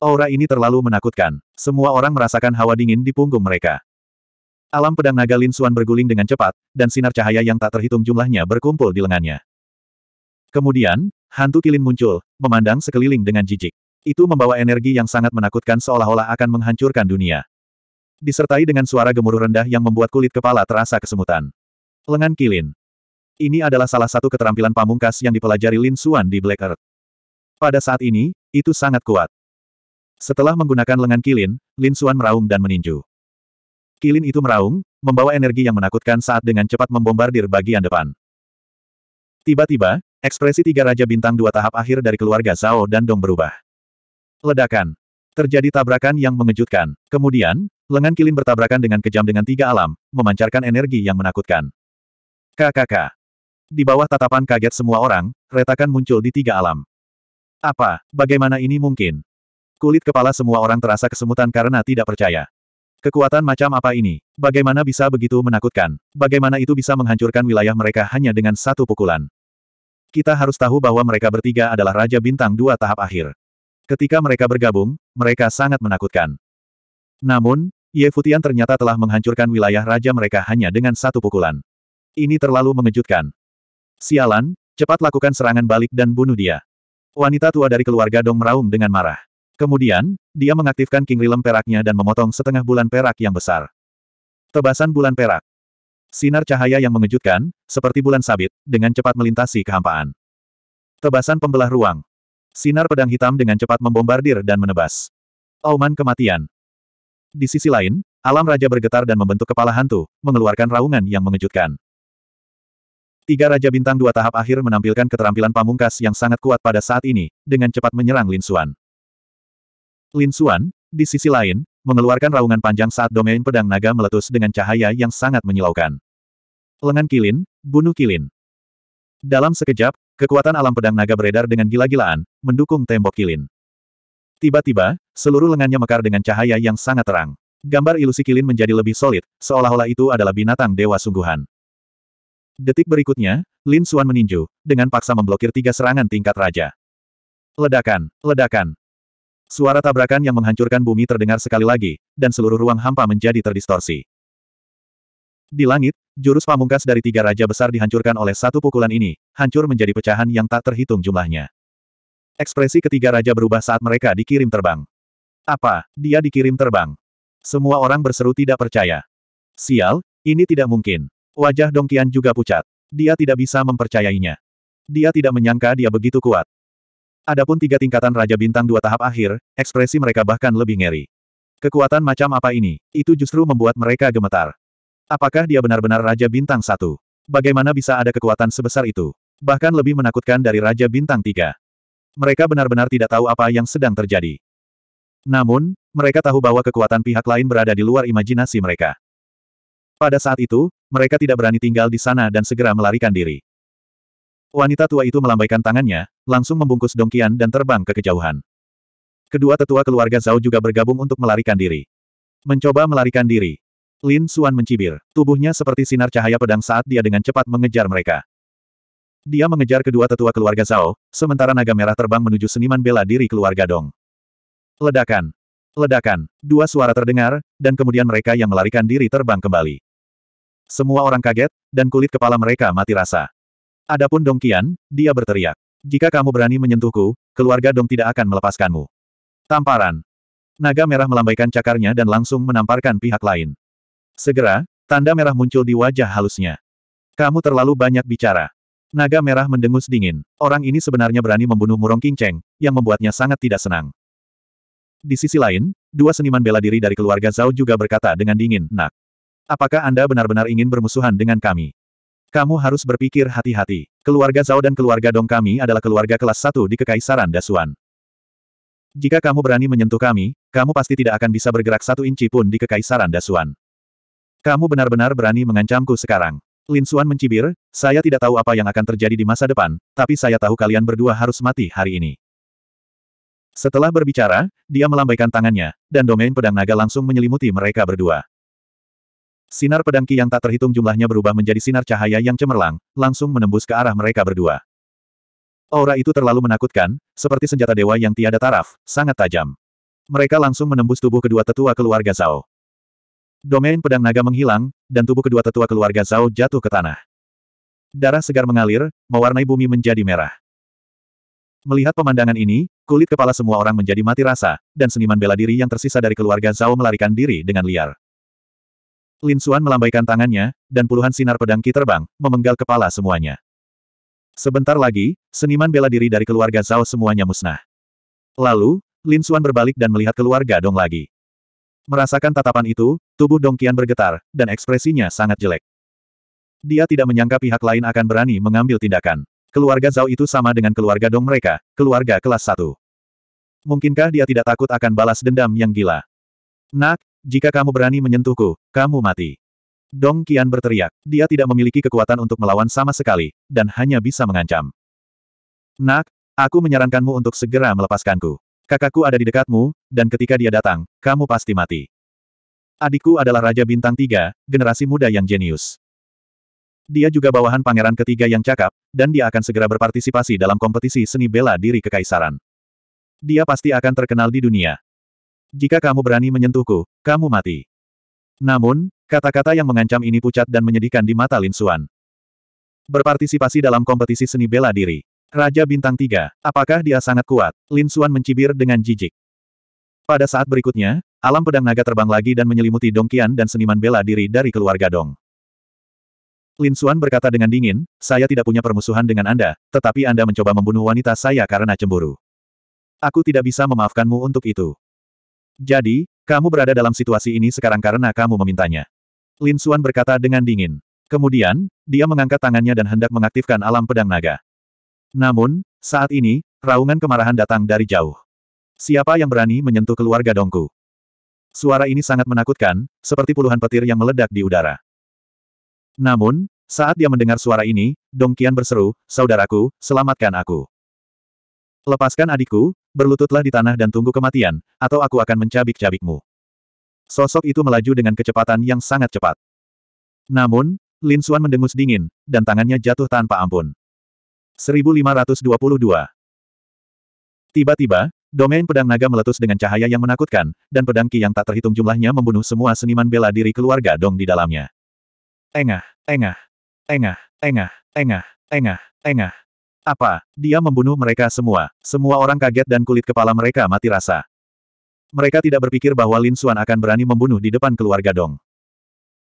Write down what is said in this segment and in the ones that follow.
Aura ini terlalu menakutkan. Semua orang merasakan hawa dingin di punggung mereka. Alam pedang naga Lin Xuan berguling dengan cepat, dan sinar cahaya yang tak terhitung jumlahnya berkumpul di lengannya. Kemudian, hantu kilin muncul, memandang sekeliling dengan jijik. Itu membawa energi yang sangat menakutkan seolah-olah akan menghancurkan dunia. Disertai dengan suara gemuruh rendah yang membuat kulit kepala terasa kesemutan. Lengan kilin. Ini adalah salah satu keterampilan pamungkas yang dipelajari Lin Xuan di Black Earth. Pada saat ini, itu sangat kuat. Setelah menggunakan lengan kilin, Lin Xuan meraung dan meninju. Kilin itu meraung, membawa energi yang menakutkan saat dengan cepat membombardir bagian depan. Tiba-tiba, ekspresi tiga Raja Bintang dua tahap akhir dari keluarga Zhao dan Dong berubah. Ledakan. Terjadi tabrakan yang mengejutkan. Kemudian, lengan kilin bertabrakan dengan kejam dengan tiga alam, memancarkan energi yang menakutkan. KKK. Di bawah tatapan kaget semua orang, retakan muncul di tiga alam. Apa, bagaimana ini mungkin? Kulit kepala semua orang terasa kesemutan karena tidak percaya. Kekuatan macam apa ini? Bagaimana bisa begitu menakutkan? Bagaimana itu bisa menghancurkan wilayah mereka hanya dengan satu pukulan? Kita harus tahu bahwa mereka bertiga adalah Raja Bintang dua tahap akhir. Ketika mereka bergabung, mereka sangat menakutkan. Namun, Ye Futian ternyata telah menghancurkan wilayah raja mereka hanya dengan satu pukulan. Ini terlalu mengejutkan. Sialan, cepat lakukan serangan balik dan bunuh dia. Wanita tua dari keluarga Dong meraung dengan marah. Kemudian, dia mengaktifkan King Rilem peraknya dan memotong setengah bulan perak yang besar. Tebasan bulan perak. Sinar cahaya yang mengejutkan, seperti bulan sabit, dengan cepat melintasi kehampaan. Tebasan pembelah ruang. Sinar pedang hitam dengan cepat membombardir dan menebas. Auman oh kematian. Di sisi lain, alam raja bergetar dan membentuk kepala hantu, mengeluarkan raungan yang mengejutkan. Tiga raja bintang dua tahap akhir menampilkan keterampilan pamungkas yang sangat kuat pada saat ini, dengan cepat menyerang Lin Suan. Lin Xuan, di sisi lain, mengeluarkan raungan panjang saat domain pedang naga meletus dengan cahaya yang sangat menyilaukan. Lengan kilin, bunuh kilin. Dalam sekejap, kekuatan alam pedang naga beredar dengan gila-gilaan, mendukung tembok kilin. Tiba-tiba, seluruh lengannya mekar dengan cahaya yang sangat terang. Gambar ilusi kilin menjadi lebih solid, seolah-olah itu adalah binatang dewa sungguhan. Detik berikutnya, Lin Xuan meninju, dengan paksa memblokir tiga serangan tingkat raja. Ledakan, ledakan. Suara tabrakan yang menghancurkan bumi terdengar sekali lagi, dan seluruh ruang hampa menjadi terdistorsi. Di langit, jurus pamungkas dari tiga raja besar dihancurkan oleh satu pukulan ini, hancur menjadi pecahan yang tak terhitung jumlahnya. Ekspresi ketiga raja berubah saat mereka dikirim terbang. Apa, dia dikirim terbang? Semua orang berseru tidak percaya. Sial, ini tidak mungkin. Wajah Dongkian juga pucat. Dia tidak bisa mempercayainya. Dia tidak menyangka dia begitu kuat. Adapun tiga tingkatan Raja Bintang dua tahap akhir, ekspresi mereka bahkan lebih ngeri. Kekuatan macam apa ini? Itu justru membuat mereka gemetar. Apakah dia benar-benar Raja Bintang satu? Bagaimana bisa ada kekuatan sebesar itu? Bahkan lebih menakutkan dari Raja Bintang tiga. Mereka benar-benar tidak tahu apa yang sedang terjadi. Namun, mereka tahu bahwa kekuatan pihak lain berada di luar imajinasi mereka. Pada saat itu, mereka tidak berani tinggal di sana dan segera melarikan diri. Wanita tua itu melambaikan tangannya, langsung membungkus Dongkian dan terbang ke kejauhan. Kedua tetua keluarga Zhao juga bergabung untuk melarikan diri. Mencoba melarikan diri. Lin Xuan mencibir. Tubuhnya seperti sinar cahaya pedang saat dia dengan cepat mengejar mereka. Dia mengejar kedua tetua keluarga Zhao, sementara naga merah terbang menuju seniman bela diri keluarga Dong. Ledakan. Ledakan. Dua suara terdengar, dan kemudian mereka yang melarikan diri terbang kembali. Semua orang kaget, dan kulit kepala mereka mati rasa. Adapun Dong Qian, dia berteriak. Jika kamu berani menyentuhku, keluarga Dong tidak akan melepaskanmu. Tamparan. Naga merah melambaikan cakarnya dan langsung menamparkan pihak lain. Segera, tanda merah muncul di wajah halusnya. Kamu terlalu banyak bicara. Naga merah mendengus dingin. Orang ini sebenarnya berani membunuh Murong Qingcheng, yang membuatnya sangat tidak senang. Di sisi lain, dua seniman bela diri dari keluarga Zhao juga berkata dengan dingin, Nak. Apakah Anda benar-benar ingin bermusuhan dengan kami? Kamu harus berpikir hati-hati. Keluarga Zhao dan keluarga Dong kami adalah keluarga kelas satu di Kekaisaran Dasuan. Jika kamu berani menyentuh kami, kamu pasti tidak akan bisa bergerak satu inci pun di Kekaisaran Dasuan. Kamu benar-benar berani mengancamku sekarang. Lin Xuan mencibir, saya tidak tahu apa yang akan terjadi di masa depan, tapi saya tahu kalian berdua harus mati hari ini. Setelah berbicara, dia melambaikan tangannya, dan domain pedang naga langsung menyelimuti mereka berdua. Sinar pedangki yang tak terhitung jumlahnya berubah menjadi sinar cahaya yang cemerlang, langsung menembus ke arah mereka berdua. Aura itu terlalu menakutkan, seperti senjata dewa yang tiada taraf, sangat tajam. Mereka langsung menembus tubuh kedua tetua keluarga Zhao. Domain pedang naga menghilang, dan tubuh kedua tetua keluarga Zhao jatuh ke tanah. Darah segar mengalir, mewarnai bumi menjadi merah. Melihat pemandangan ini, kulit kepala semua orang menjadi mati rasa, dan seniman bela diri yang tersisa dari keluarga Zhao melarikan diri dengan liar. Lin Suan melambaikan tangannya, dan puluhan sinar pedang Ki terbang, memenggal kepala semuanya. Sebentar lagi, seniman bela diri dari keluarga Zhao semuanya musnah. Lalu, Lin Suan berbalik dan melihat keluarga Dong lagi. Merasakan tatapan itu, tubuh Dong Qian bergetar, dan ekspresinya sangat jelek. Dia tidak menyangka pihak lain akan berani mengambil tindakan. Keluarga Zhao itu sama dengan keluarga Dong mereka, keluarga kelas satu. Mungkinkah dia tidak takut akan balas dendam yang gila? Nak, jika kamu berani menyentuhku, kamu mati. Dong Qian berteriak. Dia tidak memiliki kekuatan untuk melawan sama sekali, dan hanya bisa mengancam. Nak, aku menyarankanmu untuk segera melepaskanku. Kakakku ada di dekatmu, dan ketika dia datang, kamu pasti mati. Adikku adalah Raja Bintang Tiga, generasi muda yang jenius. Dia juga bawahan pangeran ketiga yang cakap, dan dia akan segera berpartisipasi dalam kompetisi seni bela diri kekaisaran. Dia pasti akan terkenal di dunia, jika kamu berani menyentuhku, kamu mati. Namun, kata-kata yang mengancam ini pucat dan menyedihkan di mata Lin Xuan. Berpartisipasi dalam kompetisi seni bela diri. Raja Bintang 3, apakah dia sangat kuat? Lin Xuan mencibir dengan jijik. Pada saat berikutnya, alam pedang naga terbang lagi dan menyelimuti Dong Qian dan seniman bela diri dari keluarga Dong. Lin Xuan berkata dengan dingin, saya tidak punya permusuhan dengan Anda, tetapi Anda mencoba membunuh wanita saya karena cemburu. Aku tidak bisa memaafkanmu untuk itu. Jadi, kamu berada dalam situasi ini sekarang karena kamu memintanya. Lin Suan berkata dengan dingin. Kemudian, dia mengangkat tangannya dan hendak mengaktifkan alam pedang naga. Namun, saat ini, raungan kemarahan datang dari jauh. Siapa yang berani menyentuh keluarga Dongku? Suara ini sangat menakutkan, seperti puluhan petir yang meledak di udara. Namun, saat dia mendengar suara ini, Dong Qian berseru, Saudaraku, selamatkan aku. Lepaskan adikku, berlututlah di tanah dan tunggu kematian, atau aku akan mencabik-cabikmu. Sosok itu melaju dengan kecepatan yang sangat cepat. Namun, Lin Xuan mendengus dingin, dan tangannya jatuh tanpa ampun. 1522 Tiba-tiba, domain pedang naga meletus dengan cahaya yang menakutkan, dan pedang Ki yang tak terhitung jumlahnya membunuh semua seniman bela diri keluarga Dong di dalamnya. Engah, engah, engah, engah, engah, engah, engah, apa? Dia membunuh mereka semua. Semua orang kaget dan kulit kepala mereka mati rasa. Mereka tidak berpikir bahwa Lin Xuan akan berani membunuh di depan keluarga Dong.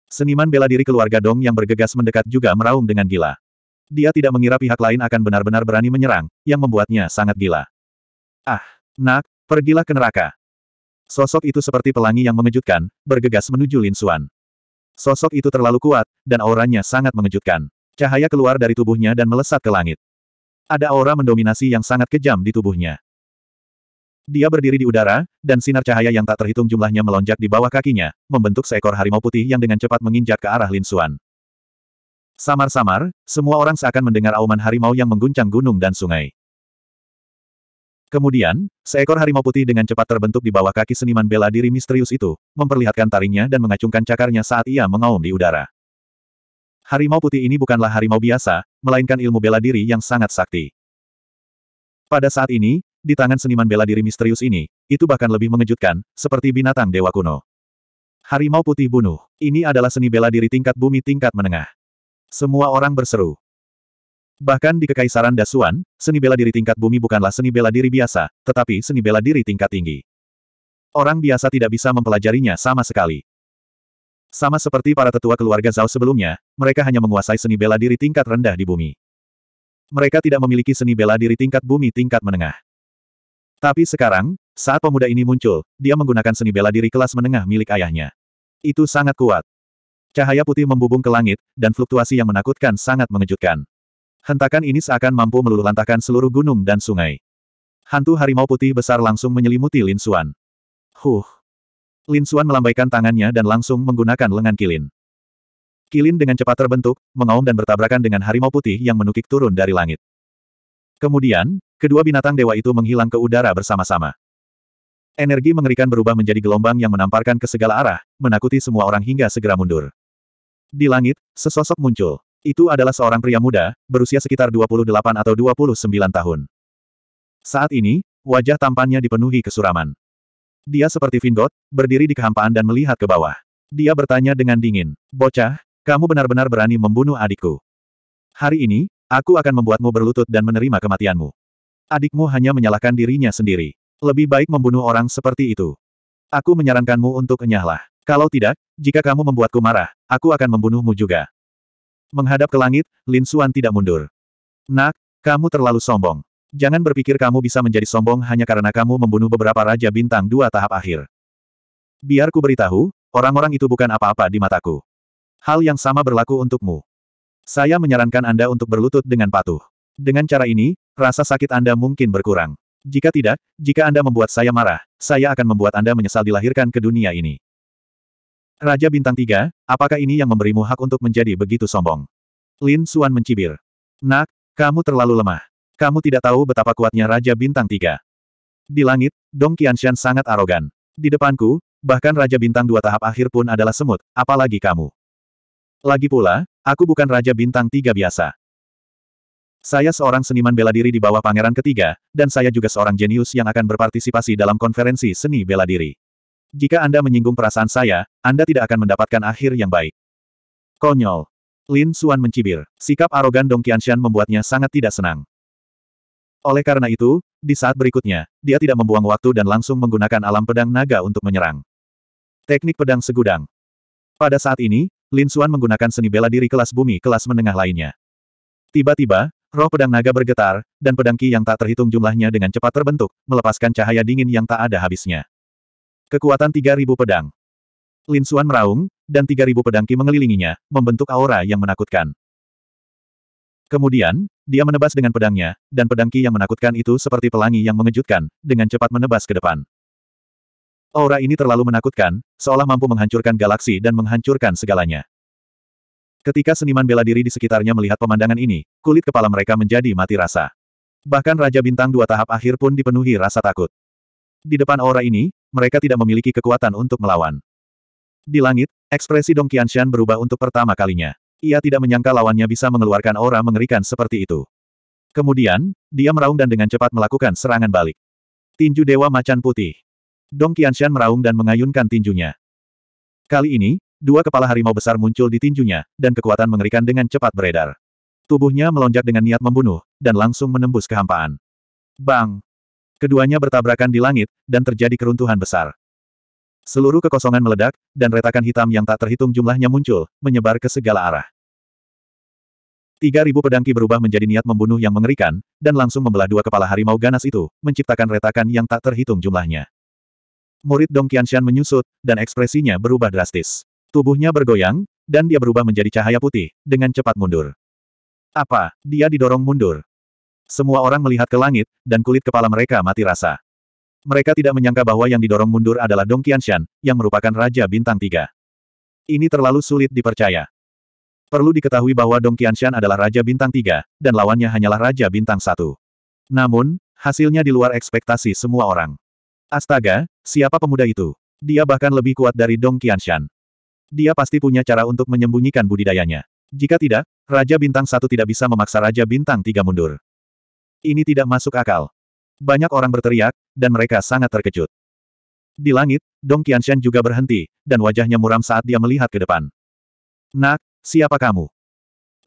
Seniman bela diri keluarga Dong yang bergegas mendekat juga meraung dengan gila. Dia tidak mengira pihak lain akan benar-benar berani menyerang, yang membuatnya sangat gila. Ah, nak, pergilah ke neraka. Sosok itu seperti pelangi yang mengejutkan, bergegas menuju Lin Xuan. Sosok itu terlalu kuat, dan auranya sangat mengejutkan. Cahaya keluar dari tubuhnya dan melesat ke langit. Ada aura mendominasi yang sangat kejam di tubuhnya. Dia berdiri di udara, dan sinar cahaya yang tak terhitung jumlahnya melonjak di bawah kakinya, membentuk seekor harimau putih yang dengan cepat menginjak ke arah Lin Suan. Samar-samar, semua orang seakan mendengar auman harimau yang mengguncang gunung dan sungai. Kemudian, seekor harimau putih dengan cepat terbentuk di bawah kaki seniman bela diri misterius itu, memperlihatkan taringnya dan mengacungkan cakarnya saat ia mengaum di udara. Harimau putih ini bukanlah harimau biasa, melainkan ilmu bela diri yang sangat sakti. Pada saat ini, di tangan seniman bela diri misterius ini, itu bahkan lebih mengejutkan, seperti binatang dewa kuno. Harimau putih bunuh, ini adalah seni bela diri tingkat bumi tingkat menengah. Semua orang berseru. Bahkan di Kekaisaran Dasuan, seni bela diri tingkat bumi bukanlah seni bela diri biasa, tetapi seni bela diri tingkat tinggi. Orang biasa tidak bisa mempelajarinya sama sekali. Sama seperti para tetua keluarga Zhao sebelumnya, mereka hanya menguasai seni bela diri tingkat rendah di bumi. Mereka tidak memiliki seni bela diri tingkat bumi tingkat menengah. Tapi sekarang, saat pemuda ini muncul, dia menggunakan seni bela diri kelas menengah milik ayahnya. Itu sangat kuat. Cahaya putih membubung ke langit, dan fluktuasi yang menakutkan sangat mengejutkan. Hentakan ini seakan mampu meluluhlantahkan seluruh gunung dan sungai. Hantu harimau putih besar langsung menyelimuti Lin Xuan. Huh, Lin Suan melambaikan tangannya dan langsung menggunakan lengan kilin. Kilin dengan cepat terbentuk, mengaum dan bertabrakan dengan harimau putih yang menukik turun dari langit. Kemudian, kedua binatang dewa itu menghilang ke udara bersama-sama. Energi mengerikan berubah menjadi gelombang yang menamparkan ke segala arah, menakuti semua orang hingga segera mundur. Di langit, sesosok muncul. Itu adalah seorang pria muda, berusia sekitar 28 atau 29 tahun. Saat ini, wajah tampannya dipenuhi kesuraman. Dia seperti Vindot, berdiri di kehampaan dan melihat ke bawah. Dia bertanya dengan dingin, Bocah, kamu benar-benar berani membunuh adikku. Hari ini, aku akan membuatmu berlutut dan menerima kematianmu. Adikmu hanya menyalahkan dirinya sendiri. Lebih baik membunuh orang seperti itu. Aku menyarankanmu untuk enyahlah. Kalau tidak, jika kamu membuatku marah, aku akan membunuhmu juga. Menghadap ke langit, Lin Suan tidak mundur. Nak, kamu terlalu sombong. Jangan berpikir kamu bisa menjadi sombong hanya karena kamu membunuh beberapa Raja Bintang dua tahap akhir. Biar ku beritahu, orang-orang itu bukan apa-apa di mataku. Hal yang sama berlaku untukmu. Saya menyarankan Anda untuk berlutut dengan patuh. Dengan cara ini, rasa sakit Anda mungkin berkurang. Jika tidak, jika Anda membuat saya marah, saya akan membuat Anda menyesal dilahirkan ke dunia ini. Raja Bintang 3, apakah ini yang memberimu hak untuk menjadi begitu sombong? Lin Suan mencibir. Nak, kamu terlalu lemah. Kamu tidak tahu betapa kuatnya Raja Bintang Tiga. Di langit, Dong Qianshan sangat arogan. Di depanku, bahkan Raja Bintang Dua tahap akhir pun adalah semut, apalagi kamu. Lagi pula, aku bukan Raja Bintang Tiga biasa. Saya seorang seniman bela diri di bawah pangeran ketiga, dan saya juga seorang jenius yang akan berpartisipasi dalam konferensi seni bela diri. Jika Anda menyinggung perasaan saya, Anda tidak akan mendapatkan akhir yang baik. Konyol. Lin Xuan mencibir. Sikap arogan Dong Qianshan membuatnya sangat tidak senang. Oleh karena itu, di saat berikutnya, dia tidak membuang waktu dan langsung menggunakan alam pedang naga untuk menyerang. Teknik pedang segudang. Pada saat ini, Lin Xuan menggunakan seni bela diri kelas bumi kelas menengah lainnya. Tiba-tiba, roh pedang naga bergetar, dan pedang ki yang tak terhitung jumlahnya dengan cepat terbentuk, melepaskan cahaya dingin yang tak ada habisnya. Kekuatan 3000 pedang. Lin Xuan meraung, dan 3000 pedang ki mengelilinginya, membentuk aura yang menakutkan. Kemudian, dia menebas dengan pedangnya, dan pedang Ki yang menakutkan itu seperti pelangi yang mengejutkan, dengan cepat menebas ke depan. Aura ini terlalu menakutkan, seolah mampu menghancurkan galaksi dan menghancurkan segalanya. Ketika seniman bela diri di sekitarnya melihat pemandangan ini, kulit kepala mereka menjadi mati rasa. Bahkan Raja Bintang dua tahap akhir pun dipenuhi rasa takut. Di depan aura ini, mereka tidak memiliki kekuatan untuk melawan. Di langit, ekspresi Dong Qianshan berubah untuk pertama kalinya. Ia tidak menyangka lawannya bisa mengeluarkan aura mengerikan seperti itu. Kemudian, dia meraung dan dengan cepat melakukan serangan balik. Tinju Dewa Macan Putih. Dong Qianshan meraung dan mengayunkan tinjunya. Kali ini, dua kepala harimau besar muncul di tinjunya, dan kekuatan mengerikan dengan cepat beredar. Tubuhnya melonjak dengan niat membunuh, dan langsung menembus kehampaan. Bang! Keduanya bertabrakan di langit, dan terjadi keruntuhan besar. Seluruh kekosongan meledak, dan retakan hitam yang tak terhitung jumlahnya muncul, menyebar ke segala arah. Tiga ribu pedangki berubah menjadi niat membunuh yang mengerikan, dan langsung membelah dua kepala harimau ganas itu, menciptakan retakan yang tak terhitung jumlahnya. Murid Dong Qianshan menyusut, dan ekspresinya berubah drastis. Tubuhnya bergoyang, dan dia berubah menjadi cahaya putih, dengan cepat mundur. Apa? Dia didorong mundur. Semua orang melihat ke langit, dan kulit kepala mereka mati rasa. Mereka tidak menyangka bahwa yang didorong mundur adalah Dong Qianshan, yang merupakan Raja Bintang Tiga. Ini terlalu sulit dipercaya. Perlu diketahui bahwa Dong Qianshan adalah Raja Bintang Tiga, dan lawannya hanyalah Raja Bintang Satu. Namun, hasilnya di luar ekspektasi semua orang. Astaga, siapa pemuda itu? Dia bahkan lebih kuat dari Dong Qianshan. Dia pasti punya cara untuk menyembunyikan budidayanya. Jika tidak, Raja Bintang Satu tidak bisa memaksa Raja Bintang Tiga mundur. Ini tidak masuk akal. Banyak orang berteriak, dan mereka sangat terkejut. Di langit, Dong Qianshan juga berhenti, dan wajahnya muram saat dia melihat ke depan. Nak, siapa kamu?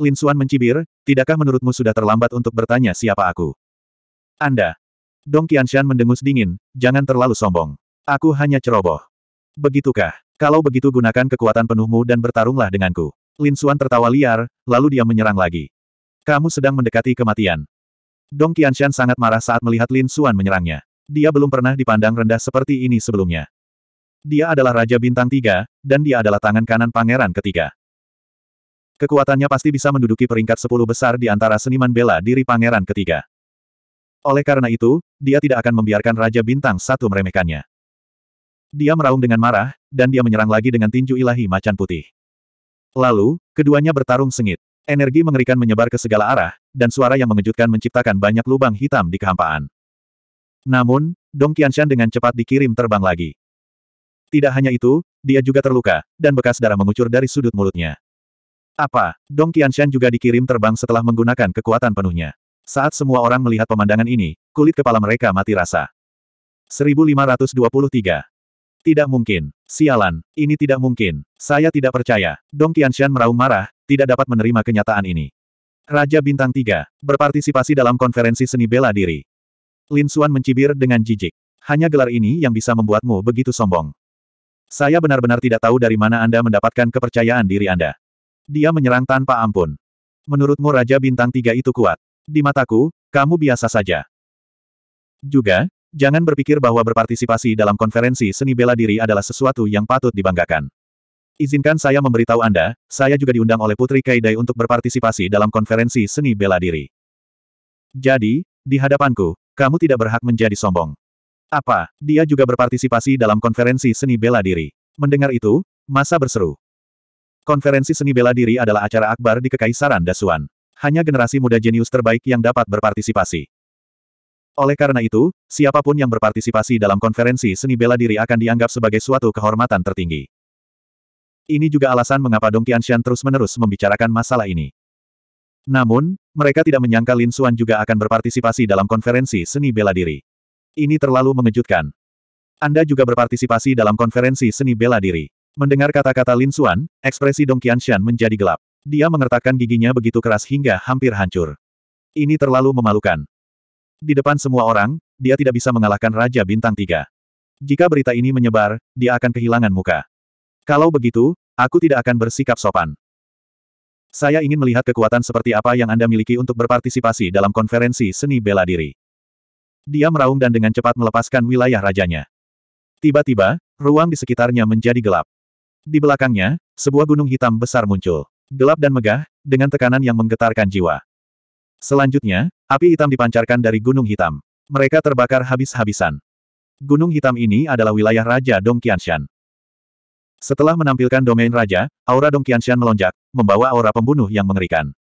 Lin Suan mencibir, tidakkah menurutmu sudah terlambat untuk bertanya siapa aku? Anda. Dong Qianshan mendengus dingin, jangan terlalu sombong. Aku hanya ceroboh. Begitukah? Kalau begitu gunakan kekuatan penuhmu dan bertarunglah denganku. Lin Suan tertawa liar, lalu dia menyerang lagi. Kamu sedang mendekati kematian. Dong Qianshan sangat marah saat melihat Lin Xuan menyerangnya. Dia belum pernah dipandang rendah seperti ini sebelumnya. Dia adalah Raja Bintang Tiga, dan dia adalah tangan kanan pangeran ketiga. Kekuatannya pasti bisa menduduki peringkat sepuluh besar di antara seniman bela diri pangeran ketiga. Oleh karena itu, dia tidak akan membiarkan Raja Bintang Satu meremehkannya. Dia meraung dengan marah, dan dia menyerang lagi dengan tinju ilahi macan putih. Lalu, keduanya bertarung sengit. Energi mengerikan menyebar ke segala arah, dan suara yang mengejutkan menciptakan banyak lubang hitam di kehampaan. Namun, Dong Qianshan dengan cepat dikirim terbang lagi. Tidak hanya itu, dia juga terluka, dan bekas darah mengucur dari sudut mulutnya. Apa? Dong Qianshan juga dikirim terbang setelah menggunakan kekuatan penuhnya. Saat semua orang melihat pemandangan ini, kulit kepala mereka mati rasa. 1523 tidak mungkin. Sialan, ini tidak mungkin. Saya tidak percaya. Dong Qianshan meraung marah, tidak dapat menerima kenyataan ini. Raja Bintang 3, berpartisipasi dalam konferensi seni bela diri. Lin Xuan mencibir dengan jijik. Hanya gelar ini yang bisa membuatmu begitu sombong. Saya benar-benar tidak tahu dari mana Anda mendapatkan kepercayaan diri Anda. Dia menyerang tanpa ampun. Menurutmu Raja Bintang 3 itu kuat? Di mataku, kamu biasa saja. Juga, Jangan berpikir bahwa berpartisipasi dalam konferensi seni bela diri adalah sesuatu yang patut dibanggakan. Izinkan saya memberitahu Anda, saya juga diundang oleh Putri Kaidai untuk berpartisipasi dalam konferensi seni bela diri. Jadi, di hadapanku, kamu tidak berhak menjadi sombong. Apa, dia juga berpartisipasi dalam konferensi seni bela diri. Mendengar itu, masa berseru. Konferensi seni bela diri adalah acara akbar di Kekaisaran Dasuan. Hanya generasi muda jenius terbaik yang dapat berpartisipasi. Oleh karena itu, siapapun yang berpartisipasi dalam konferensi seni bela diri akan dianggap sebagai suatu kehormatan tertinggi. Ini juga alasan mengapa Dong Qianxian terus-menerus membicarakan masalah ini. Namun, mereka tidak menyangka Lin Xuan juga akan berpartisipasi dalam konferensi seni bela diri. Ini terlalu mengejutkan. Anda juga berpartisipasi dalam konferensi seni bela diri. Mendengar kata-kata Lin Xuan, ekspresi Dong Qianxian menjadi gelap. Dia mengertakkan giginya begitu keras hingga hampir hancur. Ini terlalu memalukan. Di depan semua orang, dia tidak bisa mengalahkan Raja Bintang Tiga. Jika berita ini menyebar, dia akan kehilangan muka. Kalau begitu, aku tidak akan bersikap sopan. Saya ingin melihat kekuatan seperti apa yang Anda miliki untuk berpartisipasi dalam konferensi seni bela diri. Dia meraung dan dengan cepat melepaskan wilayah rajanya. Tiba-tiba, ruang di sekitarnya menjadi gelap. Di belakangnya, sebuah gunung hitam besar muncul. Gelap dan megah, dengan tekanan yang menggetarkan jiwa. Selanjutnya, Api hitam dipancarkan dari gunung hitam. Mereka terbakar habis-habisan. Gunung hitam ini adalah wilayah Raja Dong Qianshan. Setelah menampilkan domain raja, aura Dong Qianshan melonjak, membawa aura pembunuh yang mengerikan.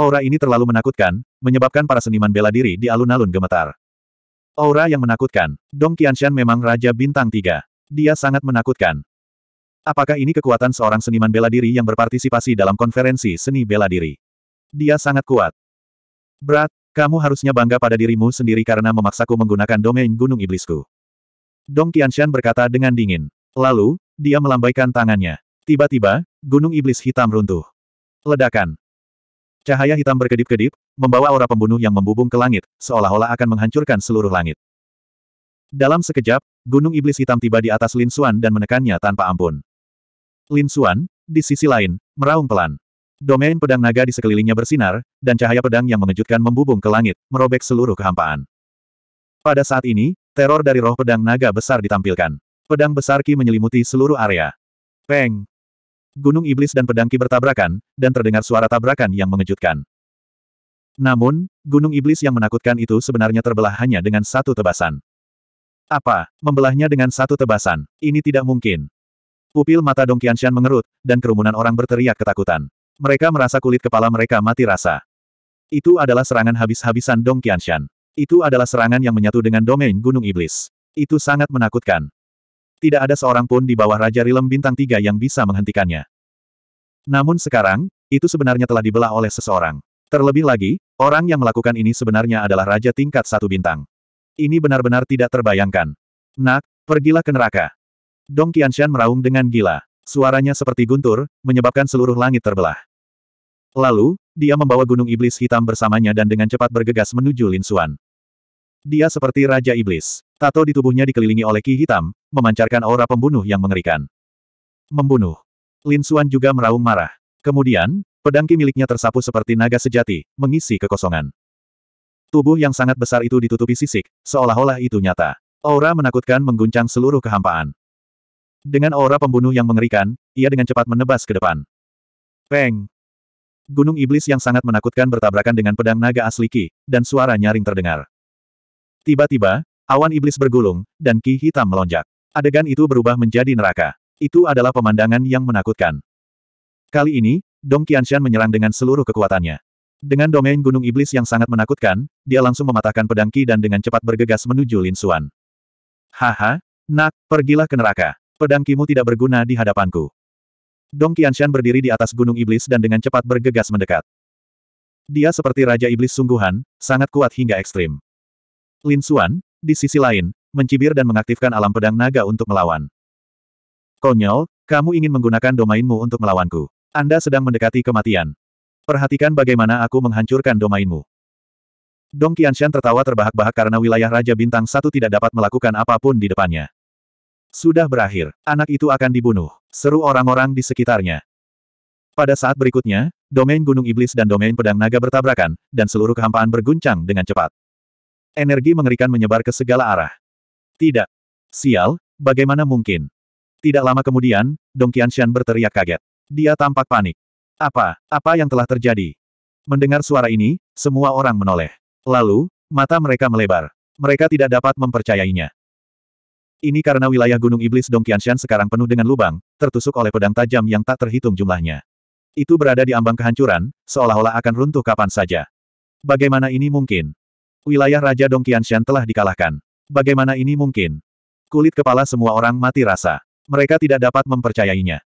Aura ini terlalu menakutkan, menyebabkan para seniman bela diri di alun-alun gemetar. Aura yang menakutkan. Dong Qianshan memang raja bintang tiga. Dia sangat menakutkan. Apakah ini kekuatan seorang seniman bela diri yang berpartisipasi dalam konferensi seni bela diri? Dia sangat kuat. Brat, kamu harusnya bangga pada dirimu sendiri karena memaksaku menggunakan domain gunung iblisku. Dong Qianshan berkata dengan dingin. Lalu, dia melambaikan tangannya. Tiba-tiba, gunung iblis hitam runtuh. Ledakan. Cahaya hitam berkedip-kedip, membawa aura pembunuh yang membubung ke langit, seolah-olah akan menghancurkan seluruh langit. Dalam sekejap, gunung iblis hitam tiba di atas Lin Xuan dan menekannya tanpa ampun. Lin Xuan, di sisi lain, meraung pelan. Domain pedang naga di sekelilingnya bersinar, dan cahaya pedang yang mengejutkan membubung ke langit, merobek seluruh kehampaan. Pada saat ini, teror dari roh pedang naga besar ditampilkan. Pedang besar Ki menyelimuti seluruh area. Peng! Gunung iblis dan pedang Ki bertabrakan, dan terdengar suara tabrakan yang mengejutkan. Namun, gunung iblis yang menakutkan itu sebenarnya terbelah hanya dengan satu tebasan. Apa? Membelahnya dengan satu tebasan? Ini tidak mungkin. Pupil mata Dong Qianshan mengerut, dan kerumunan orang berteriak ketakutan. Mereka merasa kulit kepala mereka mati rasa. Itu adalah serangan habis-habisan Dong Qianshan. Itu adalah serangan yang menyatu dengan domain Gunung Iblis. Itu sangat menakutkan. Tidak ada seorang pun di bawah Raja Rilem Bintang Tiga yang bisa menghentikannya. Namun sekarang, itu sebenarnya telah dibelah oleh seseorang. Terlebih lagi, orang yang melakukan ini sebenarnya adalah Raja Tingkat Satu Bintang. Ini benar-benar tidak terbayangkan. Nak, pergilah ke neraka. Dong Qianshan meraung dengan gila. Suaranya seperti guntur, menyebabkan seluruh langit terbelah. Lalu, dia membawa gunung iblis hitam bersamanya dan dengan cepat bergegas menuju Lin Xuan. Dia seperti Raja Iblis. Tato di tubuhnya dikelilingi oleh ki hitam, memancarkan aura pembunuh yang mengerikan. Membunuh. Lin Xuan juga meraung marah. Kemudian, pedang ki miliknya tersapu seperti naga sejati, mengisi kekosongan. Tubuh yang sangat besar itu ditutupi sisik, seolah-olah itu nyata. Aura menakutkan mengguncang seluruh kehampaan. Dengan aura pembunuh yang mengerikan, ia dengan cepat menebas ke depan. Peng! Gunung iblis yang sangat menakutkan bertabrakan dengan pedang naga asli Ki, dan suara nyaring terdengar. Tiba-tiba, awan iblis bergulung, dan Ki hitam melonjak. Adegan itu berubah menjadi neraka. Itu adalah pemandangan yang menakutkan. Kali ini, Dong Qianshan menyerang dengan seluruh kekuatannya. Dengan domain gunung iblis yang sangat menakutkan, dia langsung mematahkan pedang Ki dan dengan cepat bergegas menuju Lin Xuan. Haha, nak, pergilah ke neraka. Pedang Kimu tidak berguna di hadapanku. Dong Qianshan berdiri di atas gunung iblis dan dengan cepat bergegas mendekat. Dia seperti Raja Iblis sungguhan, sangat kuat hingga ekstrim. Lin Xuan, di sisi lain, mencibir dan mengaktifkan alam pedang naga untuk melawan. Konyol, kamu ingin menggunakan domainmu untuk melawanku. Anda sedang mendekati kematian. Perhatikan bagaimana aku menghancurkan domainmu. Dong Qianshan tertawa terbahak-bahak karena wilayah Raja Bintang Satu tidak dapat melakukan apapun di depannya. Sudah berakhir, anak itu akan dibunuh, seru orang-orang di sekitarnya. Pada saat berikutnya, domain Gunung Iblis dan domain Pedang Naga bertabrakan, dan seluruh kehampaan berguncang dengan cepat. Energi mengerikan menyebar ke segala arah. Tidak. Sial, bagaimana mungkin? Tidak lama kemudian, Dong Qianxian berteriak kaget. Dia tampak panik. Apa, apa yang telah terjadi? Mendengar suara ini, semua orang menoleh. Lalu, mata mereka melebar. Mereka tidak dapat mempercayainya. Ini karena wilayah Gunung Iblis Dongqianshan sekarang penuh dengan lubang, tertusuk oleh pedang tajam yang tak terhitung jumlahnya. Itu berada di ambang kehancuran, seolah-olah akan runtuh kapan saja. Bagaimana ini mungkin? Wilayah Raja Dongqianshan telah dikalahkan. Bagaimana ini mungkin? Kulit kepala semua orang mati rasa. Mereka tidak dapat mempercayainya.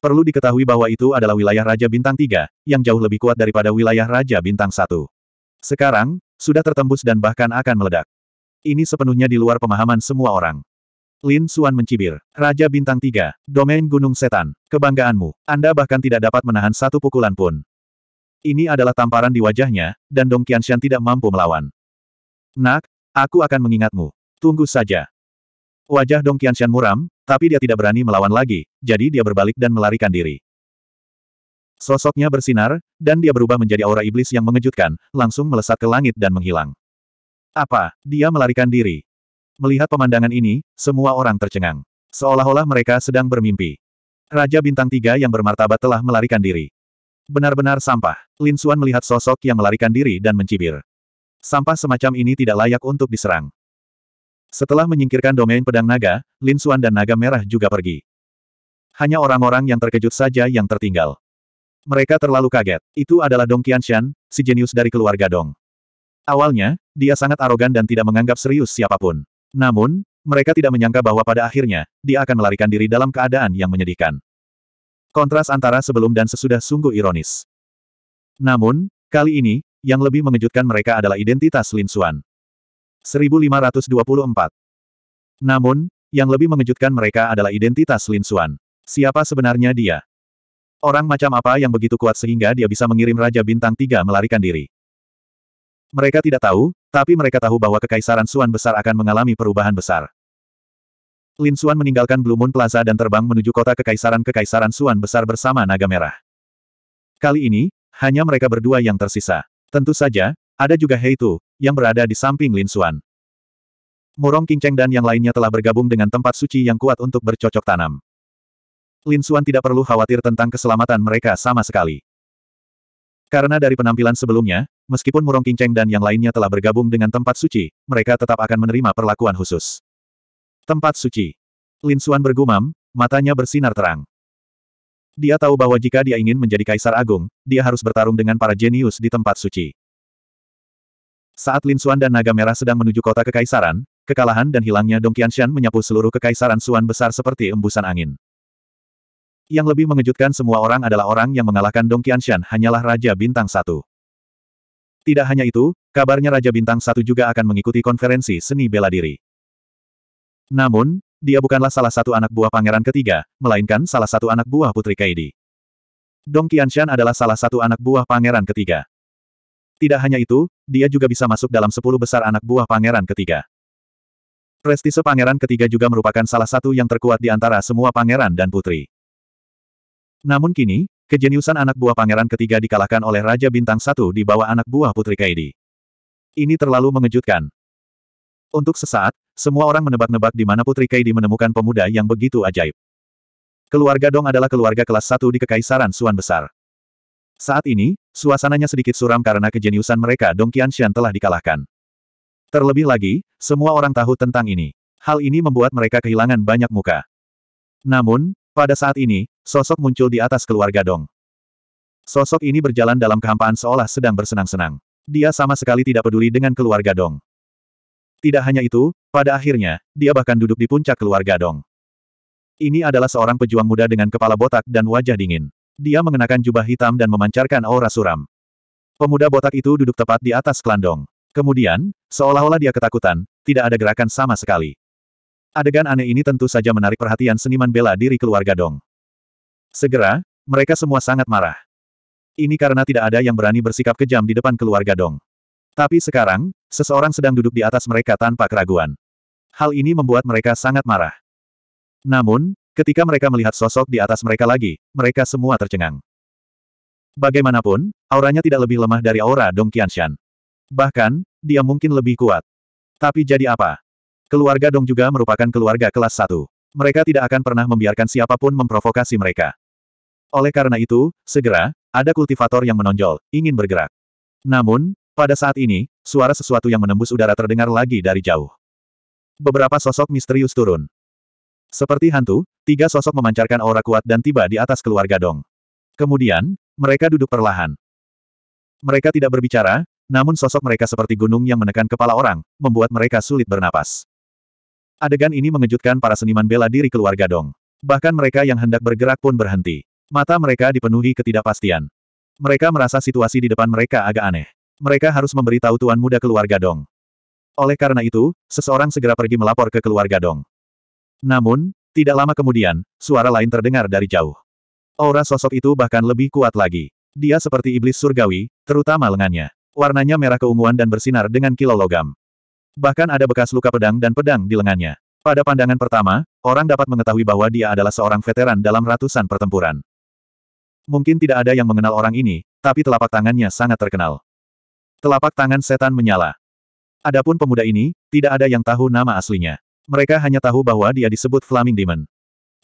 Perlu diketahui bahwa itu adalah wilayah Raja Bintang 3, yang jauh lebih kuat daripada wilayah Raja Bintang 1. Sekarang, sudah tertembus dan bahkan akan meledak. Ini sepenuhnya di luar pemahaman semua orang. Lin Suan mencibir. Raja Bintang Tiga, Domain Gunung Setan, kebanggaanmu. Anda bahkan tidak dapat menahan satu pukulan pun. Ini adalah tamparan di wajahnya, dan Dong Qianshan tidak mampu melawan. Nak, aku akan mengingatmu. Tunggu saja. Wajah Dong Qianshan muram, tapi dia tidak berani melawan lagi, jadi dia berbalik dan melarikan diri. Sosoknya bersinar, dan dia berubah menjadi aura iblis yang mengejutkan, langsung melesat ke langit dan menghilang. Apa? Dia melarikan diri. Melihat pemandangan ini, semua orang tercengang. Seolah-olah mereka sedang bermimpi. Raja bintang tiga yang bermartabat telah melarikan diri. Benar-benar sampah. Lin Xuan melihat sosok yang melarikan diri dan mencibir. Sampah semacam ini tidak layak untuk diserang. Setelah menyingkirkan domain pedang naga, Lin Xuan dan naga merah juga pergi. Hanya orang-orang yang terkejut saja yang tertinggal. Mereka terlalu kaget. Itu adalah Dong Qianxian, si jenius dari keluarga Dong. Awalnya, dia sangat arogan dan tidak menganggap serius siapapun. Namun, mereka tidak menyangka bahwa pada akhirnya, dia akan melarikan diri dalam keadaan yang menyedihkan. Kontras antara sebelum dan sesudah sungguh ironis. Namun, kali ini, yang lebih mengejutkan mereka adalah identitas Lin Xuan. 1524. Namun, yang lebih mengejutkan mereka adalah identitas Lin Xuan. Siapa sebenarnya dia? Orang macam apa yang begitu kuat sehingga dia bisa mengirim Raja Bintang Tiga melarikan diri? Mereka tidak tahu, tapi mereka tahu bahwa Kekaisaran Suan Besar akan mengalami perubahan besar. Lin Suan meninggalkan Blue Moon Plaza dan terbang menuju kota Kekaisaran-Kekaisaran Suan Besar bersama Naga Merah. Kali ini, hanya mereka berdua yang tersisa. Tentu saja, ada juga Hei Tu yang berada di samping Lin Suan. Murong Qingcheng dan yang lainnya telah bergabung dengan tempat suci yang kuat untuk bercocok tanam. Lin Suan tidak perlu khawatir tentang keselamatan mereka sama sekali. Karena dari penampilan sebelumnya, meskipun Murong Kinceng dan yang lainnya telah bergabung dengan tempat suci, mereka tetap akan menerima perlakuan khusus. Tempat suci. Lin Xuan bergumam, matanya bersinar terang. Dia tahu bahwa jika dia ingin menjadi kaisar agung, dia harus bertarung dengan para jenius di tempat suci. Saat Lin Xuan dan Naga Merah sedang menuju kota kekaisaran, kekalahan dan hilangnya Dong Qianshan menyapu seluruh kekaisaran Xuan besar seperti embusan angin. Yang lebih mengejutkan semua orang adalah orang yang mengalahkan Dong Qianshan hanyalah Raja Bintang Satu. Tidak hanya itu, kabarnya Raja Bintang Satu juga akan mengikuti konferensi seni bela diri. Namun, dia bukanlah salah satu anak buah pangeran ketiga, melainkan salah satu anak buah Putri Kaidi. Dong Qianshan adalah salah satu anak buah pangeran ketiga. Tidak hanya itu, dia juga bisa masuk dalam sepuluh besar anak buah pangeran ketiga. Prestise pangeran ketiga juga merupakan salah satu yang terkuat di antara semua pangeran dan putri. Namun kini, kejeniusan anak buah pangeran ketiga dikalahkan oleh Raja Bintang Satu di bawah anak buah Putri Kaidi. Ini terlalu mengejutkan. Untuk sesaat, semua orang menebak-nebak di mana Putri Kaidi menemukan pemuda yang begitu ajaib. Keluarga Dong adalah keluarga kelas satu di Kekaisaran Suan Besar. Saat ini, suasananya sedikit suram karena kejeniusan mereka Dong Qianxian telah dikalahkan. Terlebih lagi, semua orang tahu tentang ini. Hal ini membuat mereka kehilangan banyak muka. Namun, pada saat ini, sosok muncul di atas keluarga Dong. Sosok ini berjalan dalam kehampaan seolah sedang bersenang-senang. Dia sama sekali tidak peduli dengan keluarga Dong. Tidak hanya itu, pada akhirnya, dia bahkan duduk di puncak keluarga Dong. Ini adalah seorang pejuang muda dengan kepala botak dan wajah dingin. Dia mengenakan jubah hitam dan memancarkan aura suram. Pemuda botak itu duduk tepat di atas klandong. Kemudian, seolah-olah dia ketakutan, tidak ada gerakan sama sekali. Adegan aneh ini tentu saja menarik perhatian seniman bela diri keluarga Dong. Segera, mereka semua sangat marah. Ini karena tidak ada yang berani bersikap kejam di depan keluarga Dong. Tapi sekarang, seseorang sedang duduk di atas mereka tanpa keraguan. Hal ini membuat mereka sangat marah. Namun, ketika mereka melihat sosok di atas mereka lagi, mereka semua tercengang. Bagaimanapun, auranya tidak lebih lemah dari aura Dong Qianshan. Bahkan, dia mungkin lebih kuat. Tapi jadi apa? Keluarga Dong juga merupakan keluarga kelas satu. Mereka tidak akan pernah membiarkan siapapun memprovokasi mereka. Oleh karena itu, segera, ada kultivator yang menonjol, ingin bergerak. Namun, pada saat ini, suara sesuatu yang menembus udara terdengar lagi dari jauh. Beberapa sosok misterius turun. Seperti hantu, tiga sosok memancarkan aura kuat dan tiba di atas keluarga Dong. Kemudian, mereka duduk perlahan. Mereka tidak berbicara, namun sosok mereka seperti gunung yang menekan kepala orang, membuat mereka sulit bernapas. Adegan ini mengejutkan para seniman bela diri keluarga Dong. Bahkan mereka yang hendak bergerak pun berhenti. Mata mereka dipenuhi ketidakpastian. Mereka merasa situasi di depan mereka agak aneh. Mereka harus memberitahu tuan muda keluarga Dong. Oleh karena itu, seseorang segera pergi melapor ke keluarga Dong. Namun, tidak lama kemudian, suara lain terdengar dari jauh. Aura sosok itu bahkan lebih kuat lagi. Dia seperti iblis surgawi, terutama lengannya. Warnanya merah keunguan dan bersinar dengan kilau logam. Bahkan ada bekas luka pedang dan pedang di lengannya. Pada pandangan pertama, orang dapat mengetahui bahwa dia adalah seorang veteran dalam ratusan pertempuran. Mungkin tidak ada yang mengenal orang ini, tapi telapak tangannya sangat terkenal. Telapak tangan setan menyala. Adapun pemuda ini, tidak ada yang tahu nama aslinya. Mereka hanya tahu bahwa dia disebut Flaming Demon.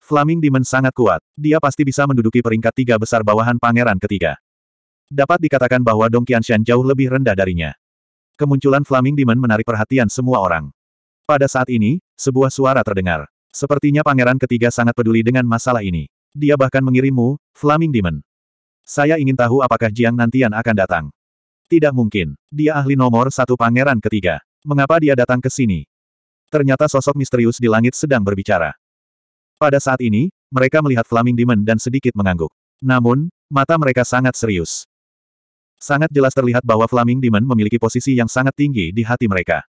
Flaming Demon sangat kuat, dia pasti bisa menduduki peringkat tiga besar bawahan pangeran ketiga. Dapat dikatakan bahwa Dong Qianshan jauh lebih rendah darinya. Kemunculan Flaming Demon menarik perhatian semua orang. Pada saat ini, sebuah suara terdengar. Sepertinya pangeran ketiga sangat peduli dengan masalah ini. Dia bahkan mengirimmu, Flaming Demon. Saya ingin tahu apakah Jiang nantian akan datang. Tidak mungkin. Dia ahli nomor satu pangeran ketiga. Mengapa dia datang ke sini? Ternyata sosok misterius di langit sedang berbicara. Pada saat ini, mereka melihat Flaming Demon dan sedikit mengangguk. Namun, mata mereka sangat serius. Sangat jelas terlihat bahwa Flaming Demon memiliki posisi yang sangat tinggi di hati mereka.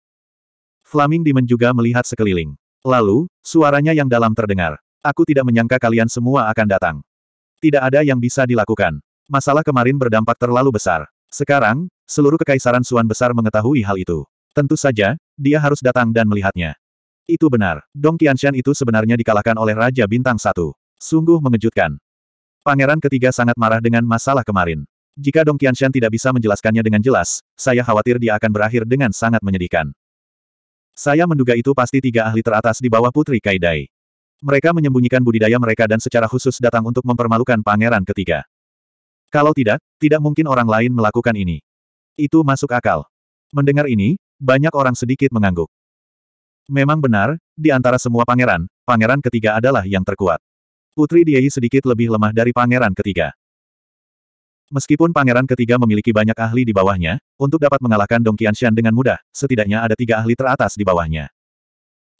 Flaming Demon juga melihat sekeliling. Lalu, suaranya yang dalam terdengar. Aku tidak menyangka kalian semua akan datang. Tidak ada yang bisa dilakukan. Masalah kemarin berdampak terlalu besar. Sekarang, seluruh kekaisaran Suan Besar mengetahui hal itu. Tentu saja, dia harus datang dan melihatnya. Itu benar, Dong Qianshan itu sebenarnya dikalahkan oleh Raja Bintang Satu. Sungguh mengejutkan. Pangeran ketiga sangat marah dengan masalah kemarin. Jika Dong Qianshan tidak bisa menjelaskannya dengan jelas, saya khawatir dia akan berakhir dengan sangat menyedihkan. Saya menduga itu pasti tiga ahli teratas di bawah Putri Kaidai. Mereka menyembunyikan budidaya mereka dan secara khusus datang untuk mempermalukan pangeran ketiga. Kalau tidak, tidak mungkin orang lain melakukan ini. Itu masuk akal. Mendengar ini, banyak orang sedikit mengangguk. Memang benar, di antara semua pangeran, pangeran ketiga adalah yang terkuat. Putri Diei sedikit lebih lemah dari pangeran ketiga. Meskipun pangeran ketiga memiliki banyak ahli di bawahnya, untuk dapat mengalahkan Dong Qianxian dengan mudah, setidaknya ada tiga ahli teratas di bawahnya.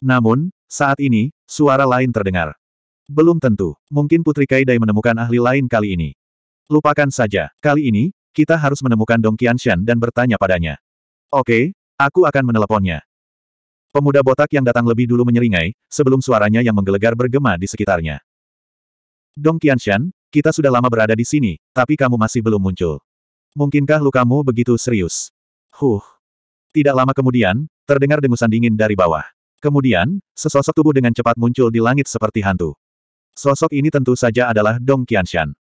Namun, saat ini, suara lain terdengar. Belum tentu, mungkin Putri Kaidai menemukan ahli lain kali ini. Lupakan saja, kali ini, kita harus menemukan Dong Qianxian dan bertanya padanya. Oke, aku akan meneleponnya. Pemuda botak yang datang lebih dulu menyeringai, sebelum suaranya yang menggelegar bergema di sekitarnya. Dong Qianxian. Kita sudah lama berada di sini, tapi kamu masih belum muncul. Mungkinkah lukamu begitu serius? Huh. Tidak lama kemudian, terdengar dengusan dingin dari bawah. Kemudian, sesosok tubuh dengan cepat muncul di langit seperti hantu. Sosok ini tentu saja adalah Dong Qianshan.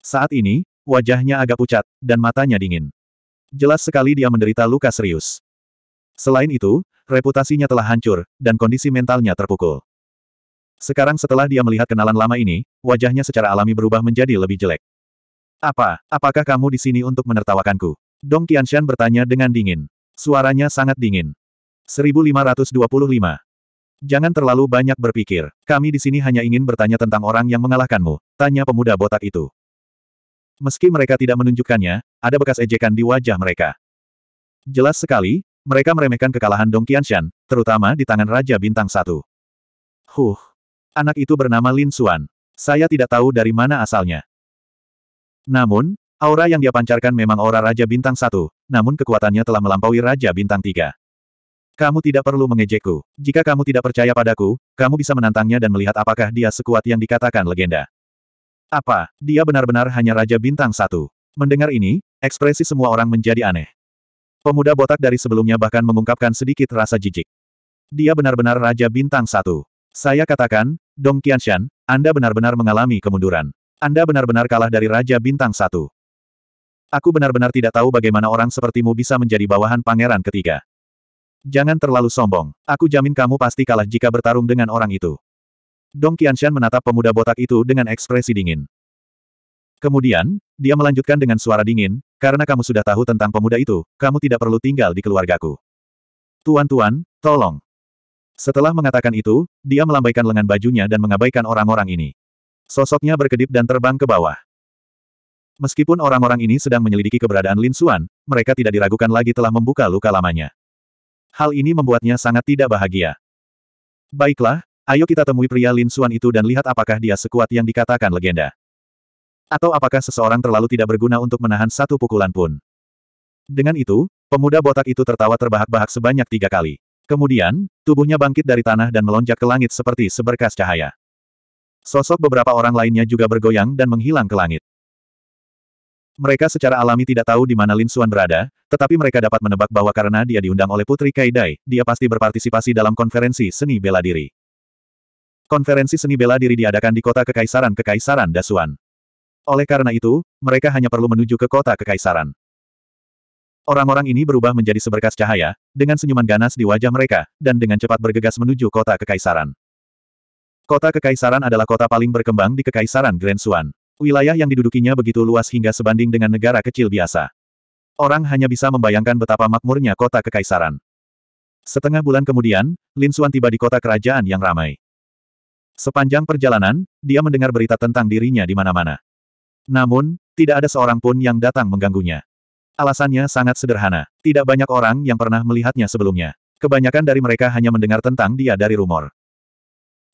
Saat ini, wajahnya agak pucat, dan matanya dingin. Jelas sekali dia menderita luka serius. Selain itu, reputasinya telah hancur, dan kondisi mentalnya terpukul. Sekarang setelah dia melihat kenalan lama ini, wajahnya secara alami berubah menjadi lebih jelek. Apa, apakah kamu di sini untuk menertawakanku? Dong Qianshan bertanya dengan dingin. Suaranya sangat dingin. 1525. Jangan terlalu banyak berpikir. Kami di sini hanya ingin bertanya tentang orang yang mengalahkanmu, tanya pemuda botak itu. Meski mereka tidak menunjukkannya, ada bekas ejekan di wajah mereka. Jelas sekali, mereka meremehkan kekalahan Dong Qianshan, terutama di tangan Raja Bintang Satu. Huh, Anak itu bernama Lin Suan. Saya tidak tahu dari mana asalnya. Namun, aura yang dia pancarkan memang aura Raja Bintang Satu. namun kekuatannya telah melampaui Raja Bintang Tiga. Kamu tidak perlu mengejekku. Jika kamu tidak percaya padaku, kamu bisa menantangnya dan melihat apakah dia sekuat yang dikatakan legenda. Apa, dia benar-benar hanya Raja Bintang Satu? Mendengar ini, ekspresi semua orang menjadi aneh. Pemuda botak dari sebelumnya bahkan mengungkapkan sedikit rasa jijik. Dia benar-benar Raja Bintang Satu. Saya katakan, Dong Qianshan, Anda benar-benar mengalami kemunduran. Anda benar-benar kalah dari Raja Bintang Satu. Aku benar-benar tidak tahu bagaimana orang sepertimu bisa menjadi bawahan pangeran ketiga. Jangan terlalu sombong. Aku jamin kamu pasti kalah jika bertarung dengan orang itu. Dong Qianshan menatap pemuda botak itu dengan ekspresi dingin. Kemudian, dia melanjutkan dengan suara dingin, karena kamu sudah tahu tentang pemuda itu, kamu tidak perlu tinggal di keluargaku. Tuan-tuan, tolong. Setelah mengatakan itu, dia melambaikan lengan bajunya dan mengabaikan orang-orang ini. Sosoknya berkedip dan terbang ke bawah. Meskipun orang-orang ini sedang menyelidiki keberadaan Lin Suan, mereka tidak diragukan lagi telah membuka luka lamanya. Hal ini membuatnya sangat tidak bahagia. Baiklah, ayo kita temui pria Lin Suan itu dan lihat apakah dia sekuat yang dikatakan legenda. Atau apakah seseorang terlalu tidak berguna untuk menahan satu pukulan pun. Dengan itu, pemuda botak itu tertawa terbahak-bahak sebanyak tiga kali. Kemudian, tubuhnya bangkit dari tanah dan melonjak ke langit seperti seberkas cahaya. Sosok beberapa orang lainnya juga bergoyang dan menghilang ke langit. Mereka secara alami tidak tahu di mana Lin Suan berada, tetapi mereka dapat menebak bahwa karena dia diundang oleh Putri Kaidai, dia pasti berpartisipasi dalam konferensi seni bela diri. Konferensi seni bela diri diadakan di kota Kekaisaran Kekaisaran Dasuan. Oleh karena itu, mereka hanya perlu menuju ke kota Kekaisaran. Orang-orang ini berubah menjadi seberkas cahaya, dengan senyuman ganas di wajah mereka, dan dengan cepat bergegas menuju kota kekaisaran. Kota kekaisaran adalah kota paling berkembang di kekaisaran Grand Suan. Wilayah yang didudukinya begitu luas hingga sebanding dengan negara kecil biasa. Orang hanya bisa membayangkan betapa makmurnya kota kekaisaran. Setengah bulan kemudian, Lin Suan tiba di kota kerajaan yang ramai. Sepanjang perjalanan, dia mendengar berita tentang dirinya di mana-mana. Namun, tidak ada seorang pun yang datang mengganggunya. Alasannya sangat sederhana. Tidak banyak orang yang pernah melihatnya sebelumnya. Kebanyakan dari mereka hanya mendengar tentang dia dari rumor.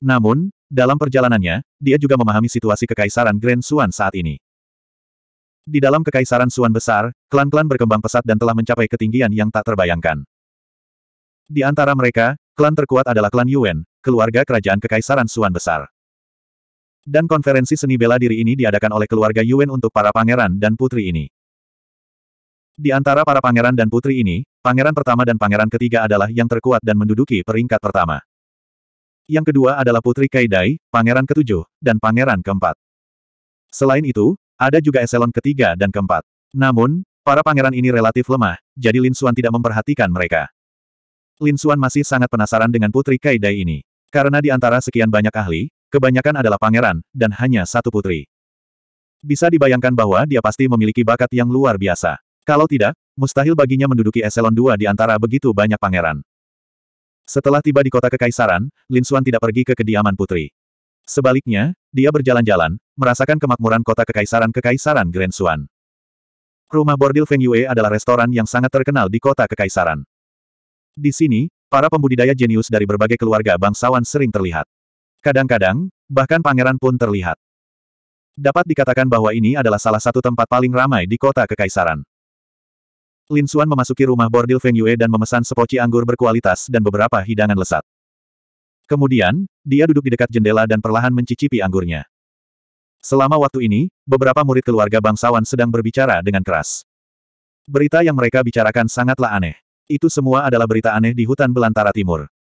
Namun, dalam perjalanannya, dia juga memahami situasi kekaisaran Grand Suan saat ini. Di dalam kekaisaran Suan besar, klan-klan berkembang pesat dan telah mencapai ketinggian yang tak terbayangkan. Di antara mereka, klan terkuat adalah klan Yuan, keluarga kerajaan kekaisaran Suan besar. Dan konferensi seni bela diri ini diadakan oleh keluarga Yuan untuk para pangeran dan putri ini. Di antara para pangeran dan putri ini, pangeran pertama dan pangeran ketiga adalah yang terkuat dan menduduki peringkat pertama. Yang kedua adalah putri Kaidai, pangeran ketujuh, dan pangeran keempat. Selain itu, ada juga eselon ketiga dan keempat. Namun, para pangeran ini relatif lemah, jadi Lin Xuan tidak memperhatikan mereka. Lin Xuan masih sangat penasaran dengan putri Kaidai ini. Karena di antara sekian banyak ahli, kebanyakan adalah pangeran, dan hanya satu putri. Bisa dibayangkan bahwa dia pasti memiliki bakat yang luar biasa. Kalau tidak, mustahil baginya menduduki eselon dua di antara begitu banyak pangeran. Setelah tiba di kota kekaisaran, Lin Xuan tidak pergi ke kediaman putri. Sebaliknya, dia berjalan-jalan, merasakan kemakmuran kota kekaisaran-kekaisaran Grand Xuan. Rumah bordil Feng Yue adalah restoran yang sangat terkenal di kota kekaisaran. Di sini, para pembudidaya jenius dari berbagai keluarga bangsawan sering terlihat. Kadang-kadang, bahkan pangeran pun terlihat. Dapat dikatakan bahwa ini adalah salah satu tempat paling ramai di kota kekaisaran. Lin Suan memasuki rumah bordil Feng Yue dan memesan sepoci anggur berkualitas dan beberapa hidangan lesat. Kemudian, dia duduk di dekat jendela dan perlahan mencicipi anggurnya. Selama waktu ini, beberapa murid keluarga bangsawan sedang berbicara dengan keras. Berita yang mereka bicarakan sangatlah aneh. Itu semua adalah berita aneh di hutan belantara timur.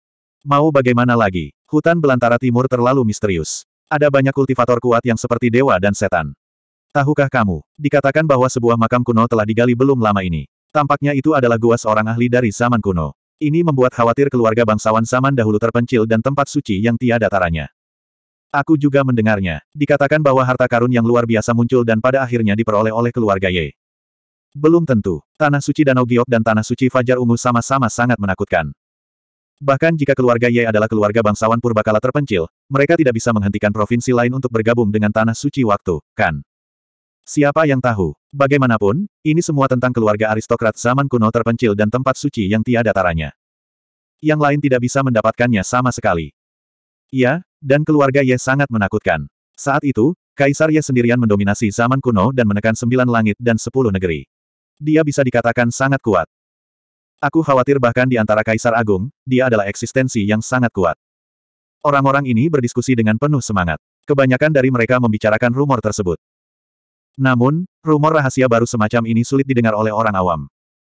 Mau bagaimana lagi, hutan belantara timur terlalu misterius. Ada banyak kultivator kuat yang seperti dewa dan setan. Tahukah kamu, dikatakan bahwa sebuah makam kuno telah digali belum lama ini. Tampaknya itu adalah gua seorang ahli dari zaman kuno. Ini membuat khawatir keluarga bangsawan zaman dahulu terpencil dan tempat suci yang tiada taranya. Aku juga mendengarnya. Dikatakan bahwa harta karun yang luar biasa muncul dan pada akhirnya diperoleh oleh keluarga Ye. Belum tentu. Tanah suci Danau Giok dan Tanah Suci Fajar Ungu sama-sama sangat menakutkan. Bahkan jika keluarga Ye adalah keluarga bangsawan purbakala terpencil, mereka tidak bisa menghentikan provinsi lain untuk bergabung dengan Tanah Suci Waktu, kan? Siapa yang tahu? Bagaimanapun, ini semua tentang keluarga aristokrat zaman kuno terpencil dan tempat suci yang tiada taranya. Yang lain tidak bisa mendapatkannya sama sekali. Iya, dan keluarga Ye sangat menakutkan. Saat itu, Kaisar Ye sendirian mendominasi zaman kuno dan menekan sembilan langit dan sepuluh negeri. Dia bisa dikatakan sangat kuat. Aku khawatir bahkan di antara Kaisar Agung, dia adalah eksistensi yang sangat kuat. Orang-orang ini berdiskusi dengan penuh semangat. Kebanyakan dari mereka membicarakan rumor tersebut. Namun, rumor rahasia baru semacam ini sulit didengar oleh orang awam.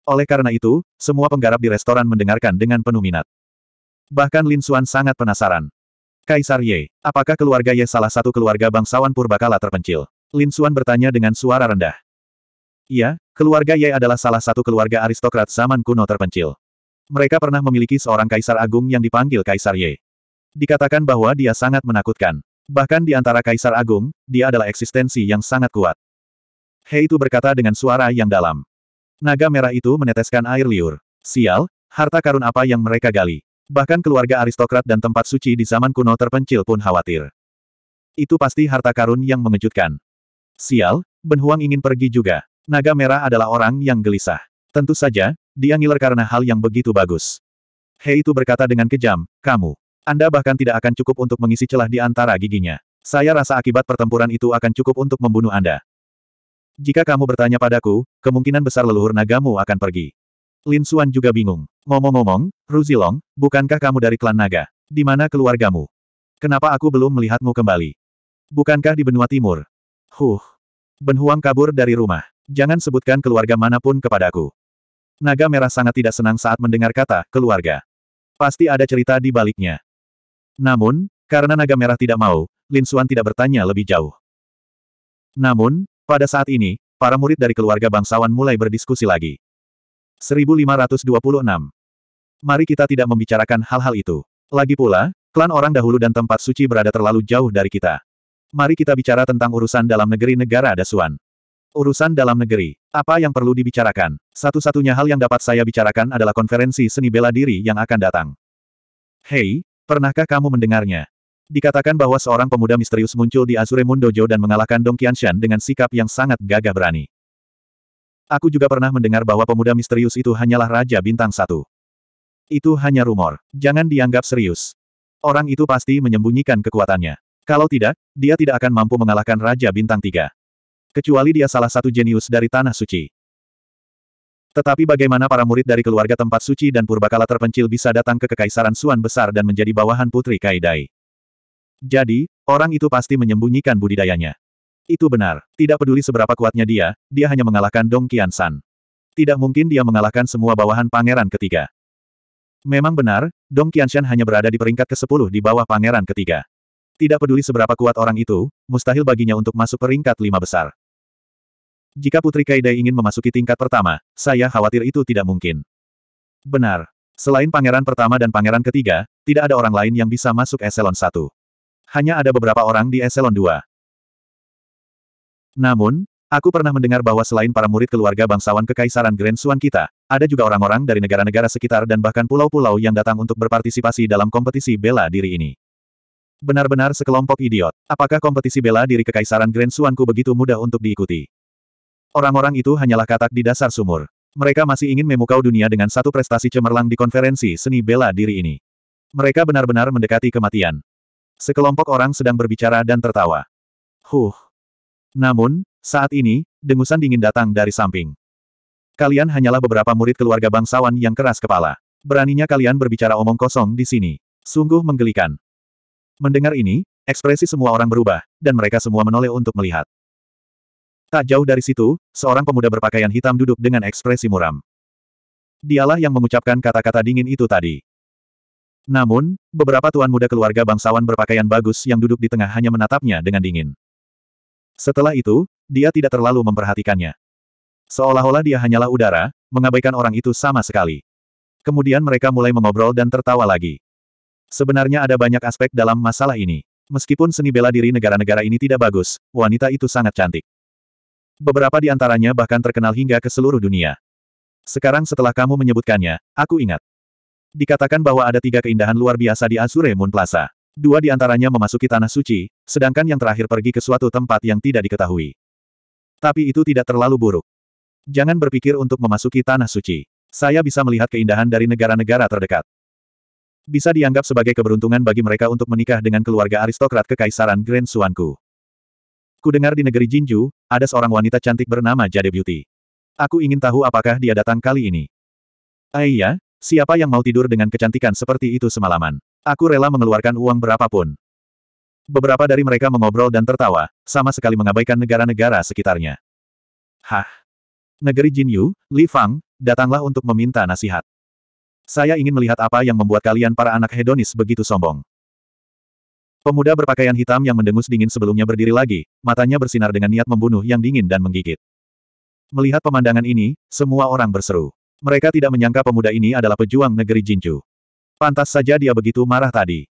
Oleh karena itu, semua penggarap di restoran mendengarkan dengan penuh minat. Bahkan Lin Xuan sangat penasaran. Kaisar Ye, apakah keluarga Ye salah satu keluarga bangsawan purbakala terpencil? Lin Xuan bertanya dengan suara rendah. Iya, keluarga Ye adalah salah satu keluarga aristokrat zaman kuno terpencil. Mereka pernah memiliki seorang kaisar agung yang dipanggil Kaisar Ye. Dikatakan bahwa dia sangat menakutkan. Bahkan di antara kaisar agung, dia adalah eksistensi yang sangat kuat. Hei itu berkata dengan suara yang dalam. Naga merah itu meneteskan air liur. Sial, harta karun apa yang mereka gali. Bahkan keluarga aristokrat dan tempat suci di zaman kuno terpencil pun khawatir. Itu pasti harta karun yang mengejutkan. Sial, Ben Huang ingin pergi juga. Naga merah adalah orang yang gelisah. Tentu saja, dia ngiler karena hal yang begitu bagus. Hei itu berkata dengan kejam, kamu. Anda bahkan tidak akan cukup untuk mengisi celah di antara giginya. Saya rasa akibat pertempuran itu akan cukup untuk membunuh Anda. Jika kamu bertanya padaku, kemungkinan besar leluhur nagamu akan pergi. Lin Xuan juga bingung. Ngomong-ngomong, Ruzilong, bukankah kamu dari klan naga? Di mana keluargamu? Kenapa aku belum melihatmu kembali? Bukankah di benua timur? Huh. Ben kabur dari rumah. Jangan sebutkan keluarga manapun kepadaku. Naga merah sangat tidak senang saat mendengar kata keluarga. Pasti ada cerita di baliknya. Namun, karena naga merah tidak mau, Lin Xuan tidak bertanya lebih jauh. Namun, pada saat ini, para murid dari keluarga bangsawan mulai berdiskusi lagi. 1526. Mari kita tidak membicarakan hal-hal itu. Lagi pula, klan orang dahulu dan tempat suci berada terlalu jauh dari kita. Mari kita bicara tentang urusan dalam negeri negara Dasuan. Urusan dalam negeri. Apa yang perlu dibicarakan? Satu-satunya hal yang dapat saya bicarakan adalah konferensi seni bela diri yang akan datang. Hei, pernahkah kamu mendengarnya? Dikatakan bahwa seorang pemuda misterius muncul di Azure Moon Dojo dan mengalahkan Dong Qianshan dengan sikap yang sangat gagah berani. Aku juga pernah mendengar bahwa pemuda misterius itu hanyalah Raja Bintang Satu. Itu hanya rumor. Jangan dianggap serius. Orang itu pasti menyembunyikan kekuatannya. Kalau tidak, dia tidak akan mampu mengalahkan Raja Bintang Tiga. Kecuali dia salah satu jenius dari Tanah Suci. Tetapi bagaimana para murid dari keluarga tempat suci dan purbakala terpencil bisa datang ke kekaisaran Suan besar dan menjadi bawahan Putri Kaidai? Jadi, orang itu pasti menyembunyikan budidayanya. Itu benar. Tidak peduli seberapa kuatnya dia, dia hanya mengalahkan Dong Qian San. Tidak mungkin dia mengalahkan semua bawahan pangeran ketiga. Memang benar, Dong Qianshan hanya berada di peringkat ke-10 di bawah pangeran ketiga. Tidak peduli seberapa kuat orang itu, mustahil baginya untuk masuk peringkat lima besar. Jika Putri Kaidai ingin memasuki tingkat pertama, saya khawatir itu tidak mungkin. Benar. Selain pangeran pertama dan pangeran ketiga, tidak ada orang lain yang bisa masuk eselon 1 hanya ada beberapa orang di Eselon 2. Namun, aku pernah mendengar bahwa selain para murid keluarga bangsawan kekaisaran Grand Suan kita, ada juga orang-orang dari negara-negara sekitar dan bahkan pulau-pulau yang datang untuk berpartisipasi dalam kompetisi bela diri ini. Benar-benar sekelompok idiot. Apakah kompetisi bela diri kekaisaran Grand Suanku begitu mudah untuk diikuti? Orang-orang itu hanyalah katak di dasar sumur. Mereka masih ingin memukau dunia dengan satu prestasi cemerlang di konferensi seni bela diri ini. Mereka benar-benar mendekati kematian. Sekelompok orang sedang berbicara dan tertawa. Huh. Namun, saat ini, dengusan dingin datang dari samping. Kalian hanyalah beberapa murid keluarga bangsawan yang keras kepala. Beraninya kalian berbicara omong kosong di sini. Sungguh menggelikan. Mendengar ini, ekspresi semua orang berubah, dan mereka semua menoleh untuk melihat. Tak jauh dari situ, seorang pemuda berpakaian hitam duduk dengan ekspresi muram. Dialah yang mengucapkan kata-kata dingin itu tadi. Namun, beberapa tuan muda keluarga bangsawan berpakaian bagus yang duduk di tengah hanya menatapnya dengan dingin. Setelah itu, dia tidak terlalu memperhatikannya. Seolah-olah dia hanyalah udara, mengabaikan orang itu sama sekali. Kemudian mereka mulai mengobrol dan tertawa lagi. Sebenarnya ada banyak aspek dalam masalah ini. Meskipun seni bela diri negara-negara ini tidak bagus, wanita itu sangat cantik. Beberapa di antaranya bahkan terkenal hingga ke seluruh dunia. Sekarang setelah kamu menyebutkannya, aku ingat. Dikatakan bahwa ada tiga keindahan luar biasa di Azure Moon Plaza. Dua di antaranya memasuki tanah suci, sedangkan yang terakhir pergi ke suatu tempat yang tidak diketahui. Tapi itu tidak terlalu buruk. Jangan berpikir untuk memasuki tanah suci. Saya bisa melihat keindahan dari negara-negara terdekat. Bisa dianggap sebagai keberuntungan bagi mereka untuk menikah dengan keluarga aristokrat kekaisaran Grand Suanku. Kudengar di negeri Jinju, ada seorang wanita cantik bernama Jade Beauty. Aku ingin tahu apakah dia datang kali ini. Aiyah. Eh, Siapa yang mau tidur dengan kecantikan seperti itu semalaman? Aku rela mengeluarkan uang berapapun. Beberapa dari mereka mengobrol dan tertawa, sama sekali mengabaikan negara-negara sekitarnya. Hah? Negeri Jinyu, Li Fang, datanglah untuk meminta nasihat. Saya ingin melihat apa yang membuat kalian para anak hedonis begitu sombong. Pemuda berpakaian hitam yang mendengus dingin sebelumnya berdiri lagi, matanya bersinar dengan niat membunuh yang dingin dan menggigit. Melihat pemandangan ini, semua orang berseru. Mereka tidak menyangka pemuda ini adalah pejuang negeri Jinju. Pantas saja dia begitu marah tadi.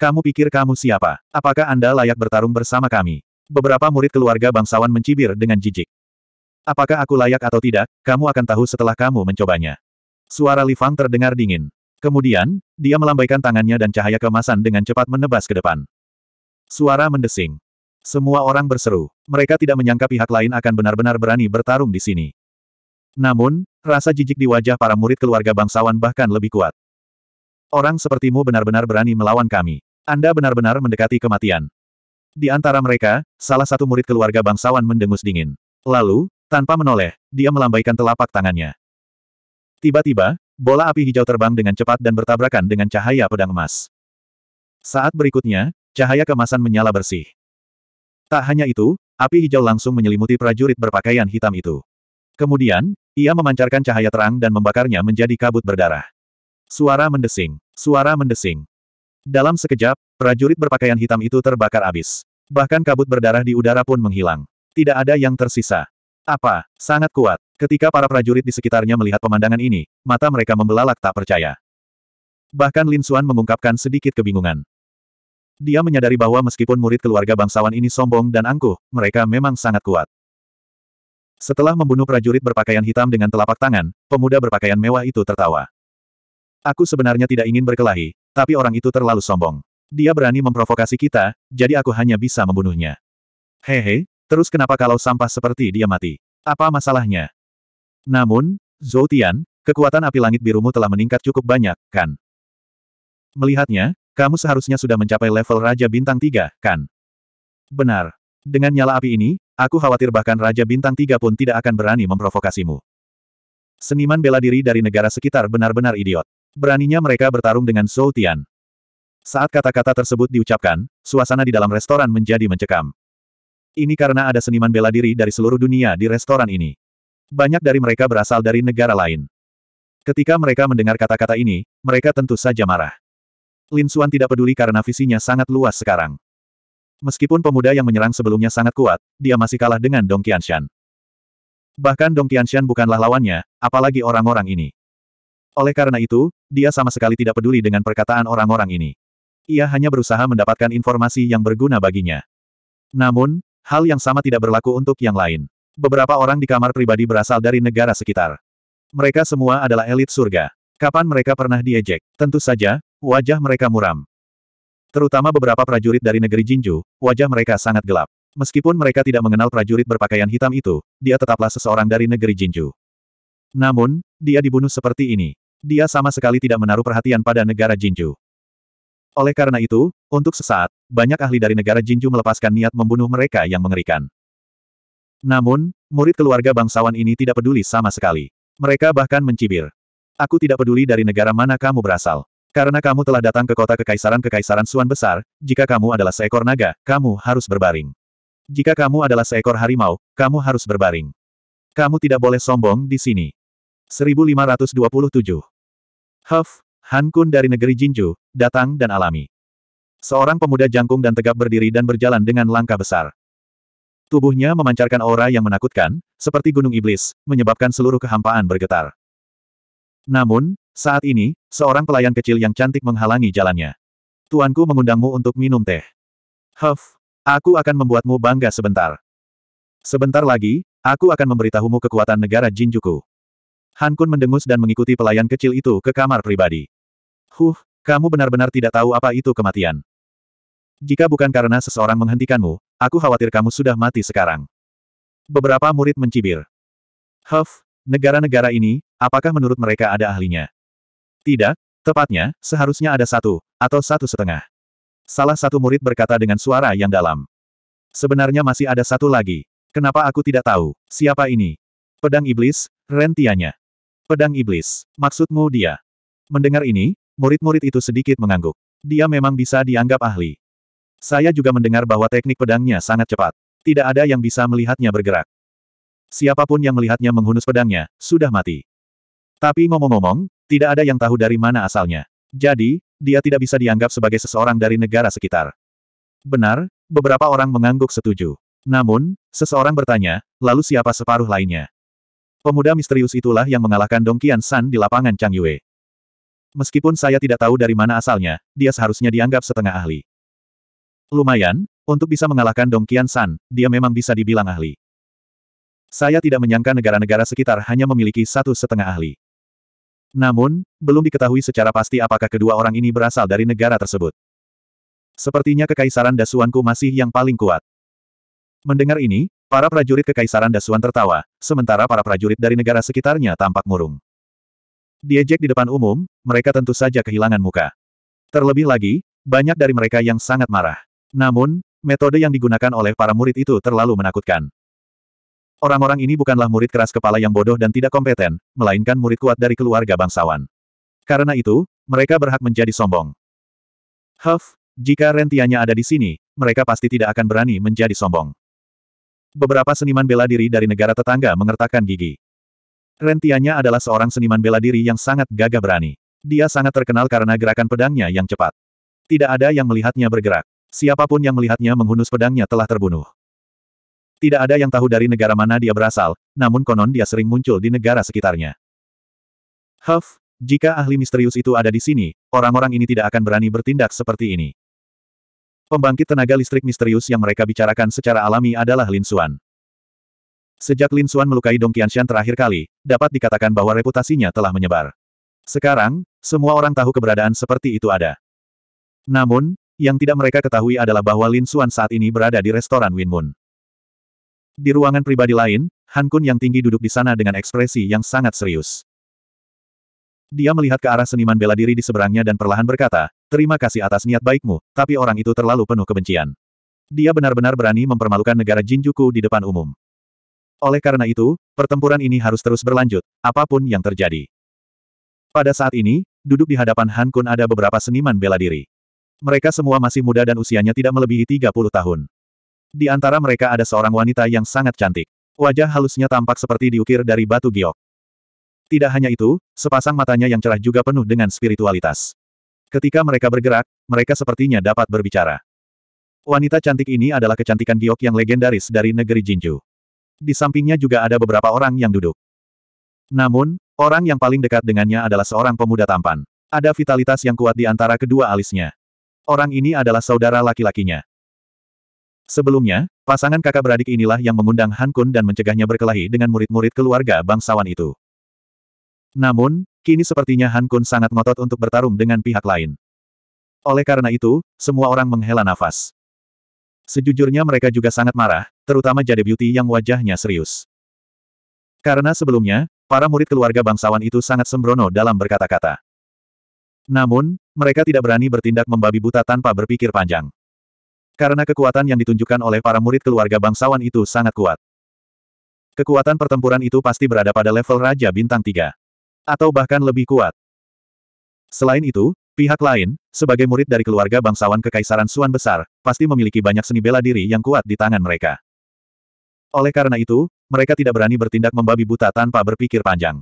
Kamu pikir kamu siapa? Apakah Anda layak bertarung bersama kami? Beberapa murid keluarga bangsawan mencibir dengan jijik. Apakah aku layak atau tidak, kamu akan tahu setelah kamu mencobanya. Suara Li Fang terdengar dingin. Kemudian, dia melambaikan tangannya dan cahaya kemasan dengan cepat menebas ke depan. Suara mendesing. Semua orang berseru. Mereka tidak menyangka pihak lain akan benar-benar berani bertarung di sini. Namun, rasa jijik di wajah para murid keluarga bangsawan bahkan lebih kuat. Orang sepertimu benar-benar berani melawan kami. Anda benar-benar mendekati kematian. Di antara mereka, salah satu murid keluarga bangsawan mendengus dingin. Lalu, tanpa menoleh, dia melambaikan telapak tangannya. Tiba-tiba, bola api hijau terbang dengan cepat dan bertabrakan dengan cahaya pedang emas. Saat berikutnya, cahaya kemasan menyala bersih. Tak hanya itu, api hijau langsung menyelimuti prajurit berpakaian hitam itu. Kemudian, ia memancarkan cahaya terang dan membakarnya menjadi kabut berdarah. Suara mendesing. Suara mendesing. Dalam sekejap, prajurit berpakaian hitam itu terbakar abis. Bahkan kabut berdarah di udara pun menghilang. Tidak ada yang tersisa. Apa? Sangat kuat. Ketika para prajurit di sekitarnya melihat pemandangan ini, mata mereka membelalak tak percaya. Bahkan Lin Xuan mengungkapkan sedikit kebingungan. Dia menyadari bahwa meskipun murid keluarga bangsawan ini sombong dan angkuh, mereka memang sangat kuat. Setelah membunuh prajurit berpakaian hitam dengan telapak tangan, pemuda berpakaian mewah itu tertawa. Aku sebenarnya tidak ingin berkelahi, tapi orang itu terlalu sombong. Dia berani memprovokasi kita, jadi aku hanya bisa membunuhnya. Hehe, terus kenapa kalau sampah seperti dia mati? Apa masalahnya? Namun, Zhou Tian, kekuatan api langit birumu telah meningkat cukup banyak, kan? Melihatnya, kamu seharusnya sudah mencapai level Raja Bintang 3, kan? Benar. Dengan nyala api ini, aku khawatir bahkan Raja Bintang Tiga pun tidak akan berani memprovokasimu. Seniman bela diri dari negara sekitar benar-benar idiot. Beraninya mereka bertarung dengan Zhou Tian. Saat kata-kata tersebut diucapkan, suasana di dalam restoran menjadi mencekam. Ini karena ada seniman bela diri dari seluruh dunia di restoran ini. Banyak dari mereka berasal dari negara lain. Ketika mereka mendengar kata-kata ini, mereka tentu saja marah. Lin Xuan tidak peduli karena visinya sangat luas sekarang. Meskipun pemuda yang menyerang sebelumnya sangat kuat, dia masih kalah dengan Dong Qianshan. Bahkan Dong Qianshan bukanlah lawannya, apalagi orang-orang ini. Oleh karena itu, dia sama sekali tidak peduli dengan perkataan orang-orang ini. Ia hanya berusaha mendapatkan informasi yang berguna baginya. Namun, hal yang sama tidak berlaku untuk yang lain. Beberapa orang di kamar pribadi berasal dari negara sekitar. Mereka semua adalah elit surga. Kapan mereka pernah diejek? Tentu saja, wajah mereka muram. Terutama beberapa prajurit dari negeri Jinju, wajah mereka sangat gelap. Meskipun mereka tidak mengenal prajurit berpakaian hitam itu, dia tetaplah seseorang dari negeri Jinju. Namun, dia dibunuh seperti ini. Dia sama sekali tidak menaruh perhatian pada negara Jinju. Oleh karena itu, untuk sesaat, banyak ahli dari negara Jinju melepaskan niat membunuh mereka yang mengerikan. Namun, murid keluarga bangsawan ini tidak peduli sama sekali. Mereka bahkan mencibir. Aku tidak peduli dari negara mana kamu berasal. Karena kamu telah datang ke kota kekaisaran-kekaisaran Suan Besar, jika kamu adalah seekor naga, kamu harus berbaring. Jika kamu adalah seekor harimau, kamu harus berbaring. Kamu tidak boleh sombong di sini. 1527. Huff, Han Kun dari negeri Jinju, datang dan alami. Seorang pemuda jangkung dan tegap berdiri dan berjalan dengan langkah besar. Tubuhnya memancarkan aura yang menakutkan, seperti gunung iblis, menyebabkan seluruh kehampaan bergetar. Namun, saat ini, seorang pelayan kecil yang cantik menghalangi jalannya. Tuanku mengundangmu untuk minum teh. Huff, aku akan membuatmu bangga sebentar. Sebentar lagi, aku akan memberitahumu kekuatan negara Jinjuku. Han Kun mendengus dan mengikuti pelayan kecil itu ke kamar pribadi. Huh, kamu benar-benar tidak tahu apa itu kematian. Jika bukan karena seseorang menghentikanmu, aku khawatir kamu sudah mati sekarang. Beberapa murid mencibir. Huff, negara-negara ini, apakah menurut mereka ada ahlinya? Tidak, tepatnya, seharusnya ada satu, atau satu setengah. Salah satu murid berkata dengan suara yang dalam. Sebenarnya masih ada satu lagi. Kenapa aku tidak tahu? Siapa ini? Pedang Iblis, rentianya. Pedang Iblis, maksudmu dia? Mendengar ini, murid-murid itu sedikit mengangguk. Dia memang bisa dianggap ahli. Saya juga mendengar bahwa teknik pedangnya sangat cepat. Tidak ada yang bisa melihatnya bergerak. Siapapun yang melihatnya menghunus pedangnya, sudah mati. Tapi ngomong-ngomong, tidak ada yang tahu dari mana asalnya. Jadi, dia tidak bisa dianggap sebagai seseorang dari negara sekitar. Benar, beberapa orang mengangguk setuju. Namun, seseorang bertanya, lalu siapa separuh lainnya? Pemuda misterius itulah yang mengalahkan Dong Qian San di lapangan Chang Yue. Meskipun saya tidak tahu dari mana asalnya, dia seharusnya dianggap setengah ahli. Lumayan, untuk bisa mengalahkan Dong Qian San, dia memang bisa dibilang ahli. Saya tidak menyangka negara-negara sekitar hanya memiliki satu setengah ahli. Namun, belum diketahui secara pasti apakah kedua orang ini berasal dari negara tersebut. Sepertinya Kekaisaran Dasuanku masih yang paling kuat. Mendengar ini, para prajurit Kekaisaran Dasuan tertawa, sementara para prajurit dari negara sekitarnya tampak murung. Diejek di depan umum, mereka tentu saja kehilangan muka. Terlebih lagi, banyak dari mereka yang sangat marah. Namun, metode yang digunakan oleh para murid itu terlalu menakutkan. Orang-orang ini bukanlah murid keras kepala yang bodoh dan tidak kompeten, melainkan murid kuat dari keluarga bangsawan. Karena itu, mereka berhak menjadi sombong. Huff, jika rentianya ada di sini, mereka pasti tidak akan berani menjadi sombong. Beberapa seniman bela diri dari negara tetangga mengertakkan gigi. Rentianya adalah seorang seniman bela diri yang sangat gagah berani. Dia sangat terkenal karena gerakan pedangnya yang cepat. Tidak ada yang melihatnya bergerak. Siapapun yang melihatnya menghunus pedangnya telah terbunuh. Tidak ada yang tahu dari negara mana dia berasal, namun konon dia sering muncul di negara sekitarnya. Huff, jika ahli misterius itu ada di sini, orang-orang ini tidak akan berani bertindak seperti ini. Pembangkit tenaga listrik misterius yang mereka bicarakan secara alami adalah Lin Xuan. Sejak Lin Xuan melukai Dong Qianshan terakhir kali, dapat dikatakan bahwa reputasinya telah menyebar. Sekarang, semua orang tahu keberadaan seperti itu ada. Namun, yang tidak mereka ketahui adalah bahwa Lin Xuan saat ini berada di restoran Win Moon. Di ruangan pribadi lain, Han Kun yang tinggi duduk di sana dengan ekspresi yang sangat serius. Dia melihat ke arah seniman bela diri di seberangnya dan perlahan berkata, terima kasih atas niat baikmu, tapi orang itu terlalu penuh kebencian. Dia benar-benar berani mempermalukan negara Jinjuku di depan umum. Oleh karena itu, pertempuran ini harus terus berlanjut, apapun yang terjadi. Pada saat ini, duduk di hadapan Han Kun ada beberapa seniman bela diri. Mereka semua masih muda dan usianya tidak melebihi 30 tahun. Di antara mereka ada seorang wanita yang sangat cantik. Wajah halusnya tampak seperti diukir dari batu giok. Tidak hanya itu, sepasang matanya yang cerah juga penuh dengan spiritualitas. Ketika mereka bergerak, mereka sepertinya dapat berbicara. Wanita cantik ini adalah kecantikan giok yang legendaris dari negeri Jinju. Di sampingnya juga ada beberapa orang yang duduk. Namun, orang yang paling dekat dengannya adalah seorang pemuda tampan. Ada vitalitas yang kuat di antara kedua alisnya. Orang ini adalah saudara laki-lakinya. Sebelumnya, pasangan kakak beradik inilah yang mengundang Han Kun dan mencegahnya berkelahi dengan murid-murid keluarga bangsawan itu. Namun, kini sepertinya Han Kun sangat ngotot untuk bertarung dengan pihak lain. Oleh karena itu, semua orang menghela nafas. Sejujurnya mereka juga sangat marah, terutama Jade Beauty yang wajahnya serius. Karena sebelumnya, para murid keluarga bangsawan itu sangat sembrono dalam berkata-kata. Namun, mereka tidak berani bertindak membabi buta tanpa berpikir panjang. Karena kekuatan yang ditunjukkan oleh para murid keluarga bangsawan itu sangat kuat. Kekuatan pertempuran itu pasti berada pada level Raja Bintang 3. Atau bahkan lebih kuat. Selain itu, pihak lain, sebagai murid dari keluarga bangsawan Kekaisaran Suan Besar, pasti memiliki banyak seni bela diri yang kuat di tangan mereka. Oleh karena itu, mereka tidak berani bertindak membabi buta tanpa berpikir panjang.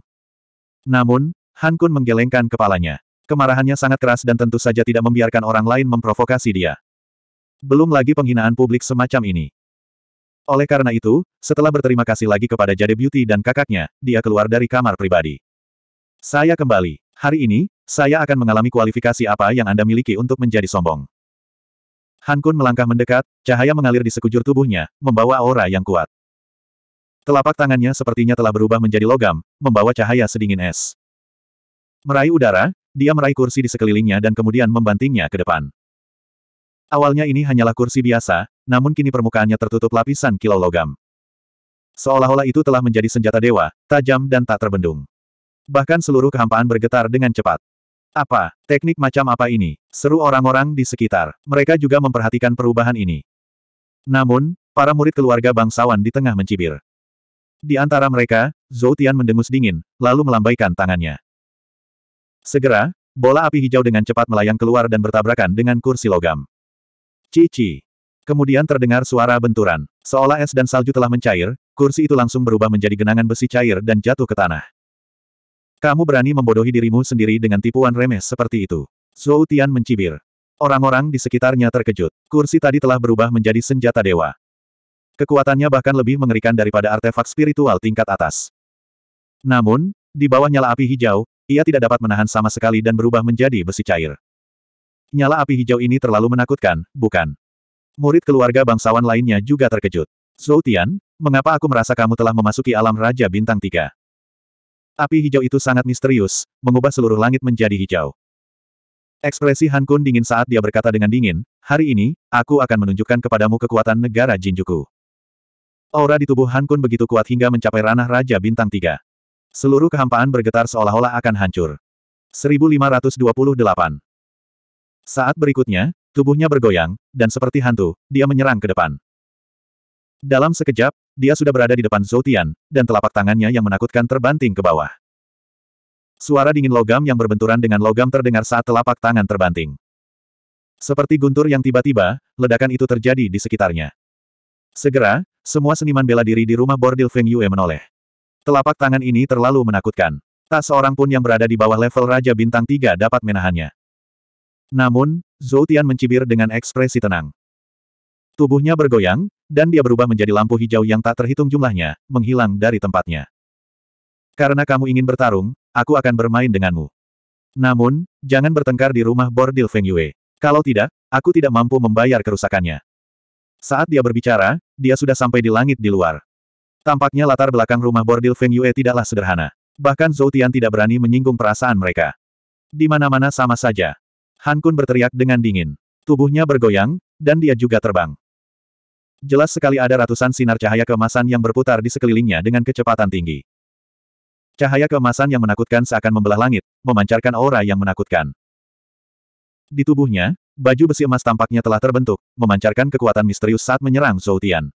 Namun, Han Kun menggelengkan kepalanya. Kemarahannya sangat keras dan tentu saja tidak membiarkan orang lain memprovokasi dia. Belum lagi penghinaan publik semacam ini. Oleh karena itu, setelah berterima kasih lagi kepada Jade Beauty dan kakaknya, dia keluar dari kamar pribadi. Saya kembali. Hari ini, saya akan mengalami kualifikasi apa yang Anda miliki untuk menjadi sombong. Han Kun melangkah mendekat, cahaya mengalir di sekujur tubuhnya, membawa aura yang kuat. Telapak tangannya sepertinya telah berubah menjadi logam, membawa cahaya sedingin es. Meraih udara, dia meraih kursi di sekelilingnya dan kemudian membantingnya ke depan. Awalnya ini hanyalah kursi biasa, namun kini permukaannya tertutup lapisan kilau logam. Seolah-olah itu telah menjadi senjata dewa, tajam dan tak terbendung. Bahkan seluruh kehampaan bergetar dengan cepat. Apa, teknik macam apa ini? Seru orang-orang di sekitar. Mereka juga memperhatikan perubahan ini. Namun, para murid keluarga bangsawan di tengah mencibir. Di antara mereka, Zhou Tian mendengus dingin, lalu melambaikan tangannya. Segera, bola api hijau dengan cepat melayang keluar dan bertabrakan dengan kursi logam. Cici. Kemudian terdengar suara benturan. Seolah es dan salju telah mencair, kursi itu langsung berubah menjadi genangan besi cair dan jatuh ke tanah. Kamu berani membodohi dirimu sendiri dengan tipuan remeh seperti itu. Zhou Tian mencibir. Orang-orang di sekitarnya terkejut. Kursi tadi telah berubah menjadi senjata dewa. Kekuatannya bahkan lebih mengerikan daripada artefak spiritual tingkat atas. Namun, di bawah nyala api hijau, ia tidak dapat menahan sama sekali dan berubah menjadi besi cair. Nyala api hijau ini terlalu menakutkan, bukan? Murid keluarga bangsawan lainnya juga terkejut. Zhou Tian, mengapa aku merasa kamu telah memasuki alam Raja Bintang Tiga? Api hijau itu sangat misterius, mengubah seluruh langit menjadi hijau. Ekspresi Han Kun dingin saat dia berkata dengan dingin, hari ini, aku akan menunjukkan kepadamu kekuatan negara Jinjuku. Aura di tubuh Han Kun begitu kuat hingga mencapai ranah Raja Bintang Tiga. Seluruh kehampaan bergetar seolah-olah akan hancur. 1528 saat berikutnya, tubuhnya bergoyang, dan seperti hantu, dia menyerang ke depan. Dalam sekejap, dia sudah berada di depan Zhou Tian, dan telapak tangannya yang menakutkan terbanting ke bawah. Suara dingin logam yang berbenturan dengan logam terdengar saat telapak tangan terbanting. Seperti guntur yang tiba-tiba, ledakan itu terjadi di sekitarnya. Segera, semua seniman bela diri di rumah bordil Feng Yue menoleh. Telapak tangan ini terlalu menakutkan. Tak seorang pun yang berada di bawah level Raja Bintang 3 dapat menahannya. Namun, Zhou Tian mencibir dengan ekspresi tenang. Tubuhnya bergoyang, dan dia berubah menjadi lampu hijau yang tak terhitung jumlahnya, menghilang dari tempatnya. Karena kamu ingin bertarung, aku akan bermain denganmu. Namun, jangan bertengkar di rumah bordil Feng Yue. Kalau tidak, aku tidak mampu membayar kerusakannya. Saat dia berbicara, dia sudah sampai di langit di luar. Tampaknya latar belakang rumah bordil Feng Yue tidaklah sederhana. Bahkan Zhou Tian tidak berani menyinggung perasaan mereka. Di mana-mana sama saja. Han Kun berteriak dengan dingin. Tubuhnya bergoyang, dan dia juga terbang. Jelas sekali ada ratusan sinar cahaya keemasan yang berputar di sekelilingnya dengan kecepatan tinggi. Cahaya keemasan yang menakutkan seakan membelah langit, memancarkan aura yang menakutkan. Di tubuhnya, baju besi emas tampaknya telah terbentuk, memancarkan kekuatan misterius saat menyerang Zhou Tian.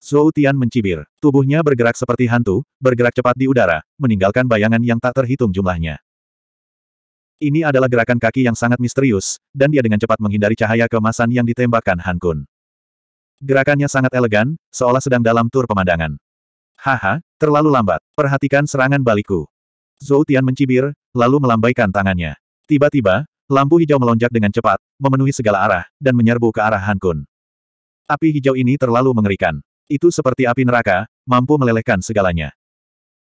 Zhou Tian mencibir. Tubuhnya bergerak seperti hantu, bergerak cepat di udara, meninggalkan bayangan yang tak terhitung jumlahnya. Ini adalah gerakan kaki yang sangat misterius, dan dia dengan cepat menghindari cahaya kemasan yang ditembakkan Han Kun. Gerakannya sangat elegan, seolah sedang dalam tur pemandangan. Haha, terlalu lambat. Perhatikan serangan balikku. Zhou Tian mencibir, lalu melambaikan tangannya. Tiba-tiba, lampu hijau melonjak dengan cepat, memenuhi segala arah, dan menyerbu ke arah Han Kun. Api hijau ini terlalu mengerikan. Itu seperti api neraka, mampu melelehkan segalanya.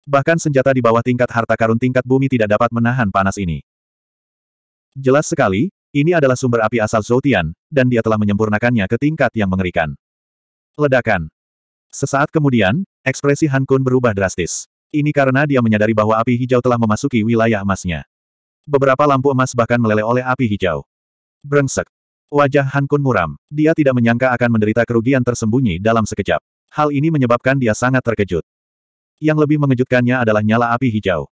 Bahkan senjata di bawah tingkat harta karun tingkat bumi tidak dapat menahan panas ini. Jelas sekali, ini adalah sumber api asal Zoutian, dan dia telah menyempurnakannya ke tingkat yang mengerikan. Ledakan. Sesaat kemudian, ekspresi Han Kun berubah drastis. Ini karena dia menyadari bahwa api hijau telah memasuki wilayah emasnya. Beberapa lampu emas bahkan meleleh oleh api hijau. Brengsek. Wajah Han Kun muram. Dia tidak menyangka akan menderita kerugian tersembunyi dalam sekejap. Hal ini menyebabkan dia sangat terkejut. Yang lebih mengejutkannya adalah nyala api hijau.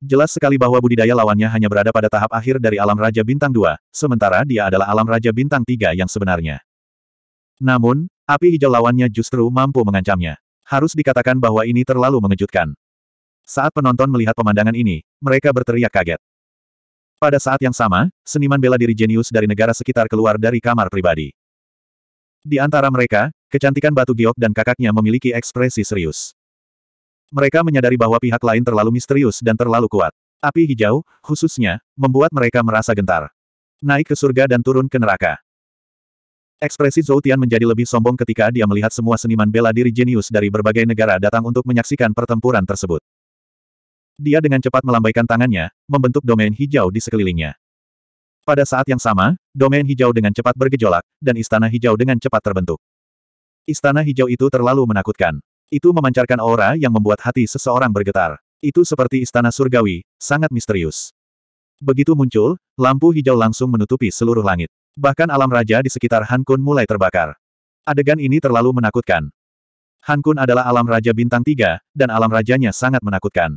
Jelas sekali bahwa budidaya lawannya hanya berada pada tahap akhir dari alam Raja Bintang 2, sementara dia adalah alam Raja Bintang 3 yang sebenarnya. Namun, api hijau lawannya justru mampu mengancamnya. Harus dikatakan bahwa ini terlalu mengejutkan. Saat penonton melihat pemandangan ini, mereka berteriak kaget. Pada saat yang sama, seniman bela diri jenius dari negara sekitar keluar dari kamar pribadi. Di antara mereka, kecantikan Batu Giok dan kakaknya memiliki ekspresi serius. Mereka menyadari bahwa pihak lain terlalu misterius dan terlalu kuat. Api hijau, khususnya, membuat mereka merasa gentar. Naik ke surga dan turun ke neraka. Ekspresi Zhou Tian menjadi lebih sombong ketika dia melihat semua seniman bela diri jenius dari berbagai negara datang untuk menyaksikan pertempuran tersebut. Dia dengan cepat melambaikan tangannya, membentuk domain hijau di sekelilingnya. Pada saat yang sama, domain hijau dengan cepat bergejolak, dan istana hijau dengan cepat terbentuk. Istana hijau itu terlalu menakutkan. Itu memancarkan aura yang membuat hati seseorang bergetar. Itu seperti istana surgawi, sangat misterius. Begitu muncul, lampu hijau langsung menutupi seluruh langit. Bahkan alam raja di sekitar Han Kun mulai terbakar. Adegan ini terlalu menakutkan. Han Kun adalah alam raja bintang tiga, dan alam rajanya sangat menakutkan.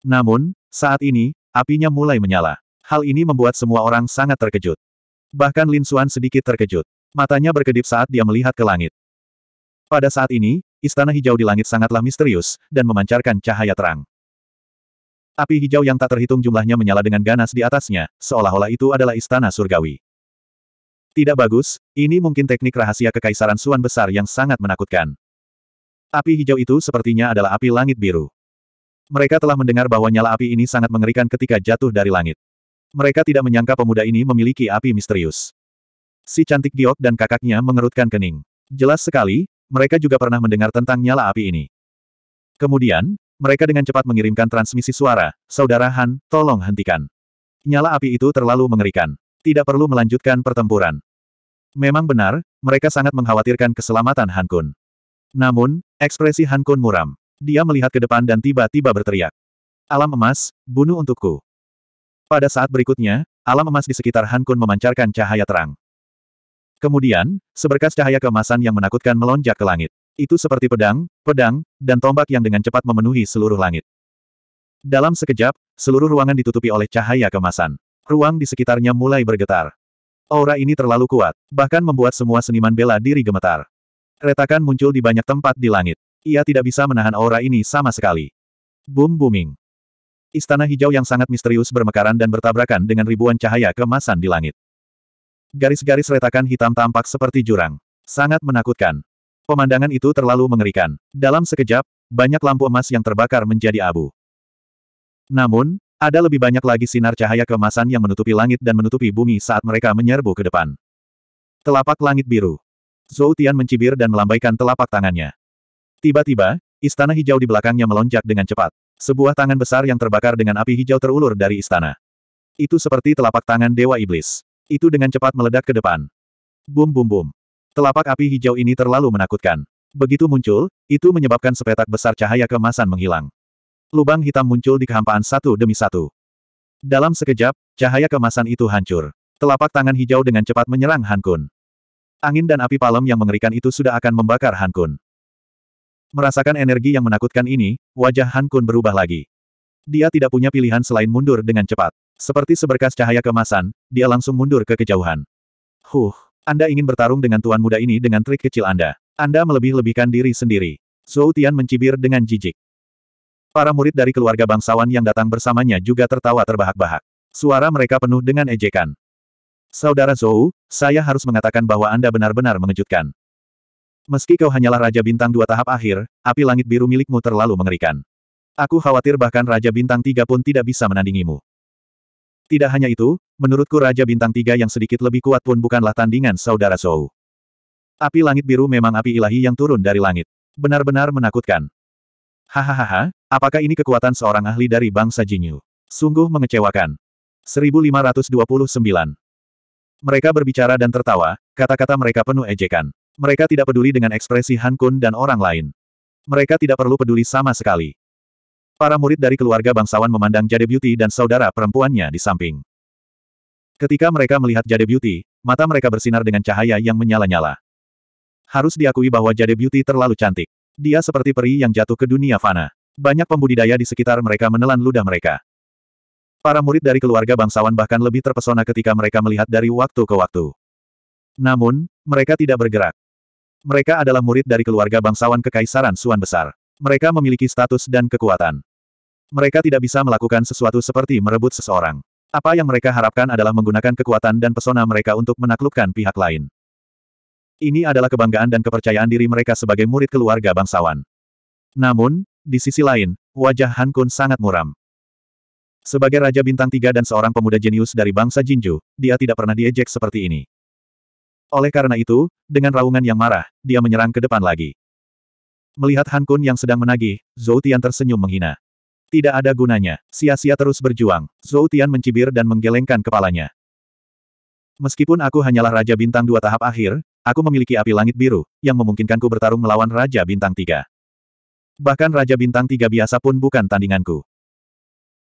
Namun, saat ini, apinya mulai menyala. Hal ini membuat semua orang sangat terkejut. Bahkan Lin Xuan sedikit terkejut. Matanya berkedip saat dia melihat ke langit. Pada saat ini, istana hijau di langit sangatlah misterius, dan memancarkan cahaya terang. Api hijau yang tak terhitung jumlahnya menyala dengan ganas di atasnya, seolah-olah itu adalah istana surgawi. Tidak bagus, ini mungkin teknik rahasia kekaisaran Suan besar yang sangat menakutkan. Api hijau itu sepertinya adalah api langit biru. Mereka telah mendengar bahwa nyala api ini sangat mengerikan ketika jatuh dari langit. Mereka tidak menyangka pemuda ini memiliki api misterius. Si cantik giok dan kakaknya mengerutkan kening. Jelas sekali, mereka juga pernah mendengar tentang nyala api ini. Kemudian, mereka dengan cepat mengirimkan transmisi suara, Saudara Han, tolong hentikan. Nyala api itu terlalu mengerikan. Tidak perlu melanjutkan pertempuran. Memang benar, mereka sangat mengkhawatirkan keselamatan Han Kun. Namun, ekspresi Han Kun muram. Dia melihat ke depan dan tiba-tiba berteriak. Alam emas, bunuh untukku. Pada saat berikutnya, alam emas di sekitar Han Kun memancarkan cahaya terang. Kemudian, seberkas cahaya kemasan yang menakutkan melonjak ke langit. Itu seperti pedang, pedang, dan tombak yang dengan cepat memenuhi seluruh langit. Dalam sekejap, seluruh ruangan ditutupi oleh cahaya kemasan. Ruang di sekitarnya mulai bergetar. Aura ini terlalu kuat, bahkan membuat semua seniman bela diri gemetar. Retakan muncul di banyak tempat di langit. Ia tidak bisa menahan aura ini sama sekali. Boom booming. Istana hijau yang sangat misterius bermekaran dan bertabrakan dengan ribuan cahaya kemasan di langit. Garis-garis retakan hitam tampak seperti jurang. Sangat menakutkan. Pemandangan itu terlalu mengerikan. Dalam sekejap, banyak lampu emas yang terbakar menjadi abu. Namun, ada lebih banyak lagi sinar cahaya keemasan yang menutupi langit dan menutupi bumi saat mereka menyerbu ke depan. Telapak langit biru. Zhou Tian mencibir dan melambaikan telapak tangannya. Tiba-tiba, istana hijau di belakangnya melonjak dengan cepat. Sebuah tangan besar yang terbakar dengan api hijau terulur dari istana. Itu seperti telapak tangan Dewa Iblis. Itu dengan cepat meledak ke depan. Bum bum bum. Telapak api hijau ini terlalu menakutkan. Begitu muncul, itu menyebabkan sepetak besar cahaya kemasan menghilang. Lubang hitam muncul di kehampaan satu demi satu. Dalam sekejap, cahaya kemasan itu hancur. Telapak tangan hijau dengan cepat menyerang Han Kun. Angin dan api palem yang mengerikan itu sudah akan membakar Han Kun. Merasakan energi yang menakutkan ini, wajah Han Kun berubah lagi. Dia tidak punya pilihan selain mundur dengan cepat. Seperti seberkas cahaya kemasan, dia langsung mundur ke kejauhan. Huh, Anda ingin bertarung dengan tuan muda ini dengan trik kecil Anda. Anda melebih-lebihkan diri sendiri. Zhou Tian mencibir dengan jijik. Para murid dari keluarga bangsawan yang datang bersamanya juga tertawa terbahak-bahak. Suara mereka penuh dengan ejekan. Saudara Zhou, saya harus mengatakan bahwa Anda benar-benar mengejutkan. Meski kau hanyalah Raja Bintang dua tahap akhir, api langit biru milikmu terlalu mengerikan. Aku khawatir bahkan Raja Bintang tiga pun tidak bisa menandingimu. Tidak hanya itu, menurutku Raja Bintang Tiga yang sedikit lebih kuat pun bukanlah tandingan saudara Zhou. Api langit biru memang api ilahi yang turun dari langit. Benar-benar menakutkan. Hahaha, apakah ini kekuatan seorang ahli dari bangsa Jinyu? Sungguh mengecewakan. 1529. Mereka berbicara dan tertawa, kata-kata mereka penuh ejekan. Mereka tidak peduli dengan ekspresi Han Kun dan orang lain. Mereka tidak perlu peduli sama sekali. Para murid dari keluarga bangsawan memandang Jade Beauty dan saudara perempuannya di samping. Ketika mereka melihat Jade Beauty, mata mereka bersinar dengan cahaya yang menyala-nyala. Harus diakui bahwa Jade Beauty terlalu cantik. Dia seperti peri yang jatuh ke dunia fana. Banyak pembudidaya di sekitar mereka menelan ludah mereka. Para murid dari keluarga bangsawan bahkan lebih terpesona ketika mereka melihat dari waktu ke waktu. Namun, mereka tidak bergerak. Mereka adalah murid dari keluarga bangsawan Kekaisaran Suan Besar. Mereka memiliki status dan kekuatan. Mereka tidak bisa melakukan sesuatu seperti merebut seseorang. Apa yang mereka harapkan adalah menggunakan kekuatan dan pesona mereka untuk menaklukkan pihak lain. Ini adalah kebanggaan dan kepercayaan diri mereka sebagai murid keluarga bangsawan. Namun, di sisi lain, wajah Han Kun sangat muram. Sebagai Raja Bintang Tiga dan seorang pemuda jenius dari bangsa Jinju, dia tidak pernah diejek seperti ini. Oleh karena itu, dengan raungan yang marah, dia menyerang ke depan lagi. Melihat Han Kun yang sedang menagih, Zhou Tian tersenyum menghina. Tidak ada gunanya. Sia-sia terus berjuang. Zhou Tian mencibir dan menggelengkan kepalanya. Meskipun aku hanyalah Raja Bintang dua tahap akhir, aku memiliki api langit biru, yang memungkinkanku bertarung melawan Raja Bintang tiga. Bahkan Raja Bintang tiga biasa pun bukan tandinganku.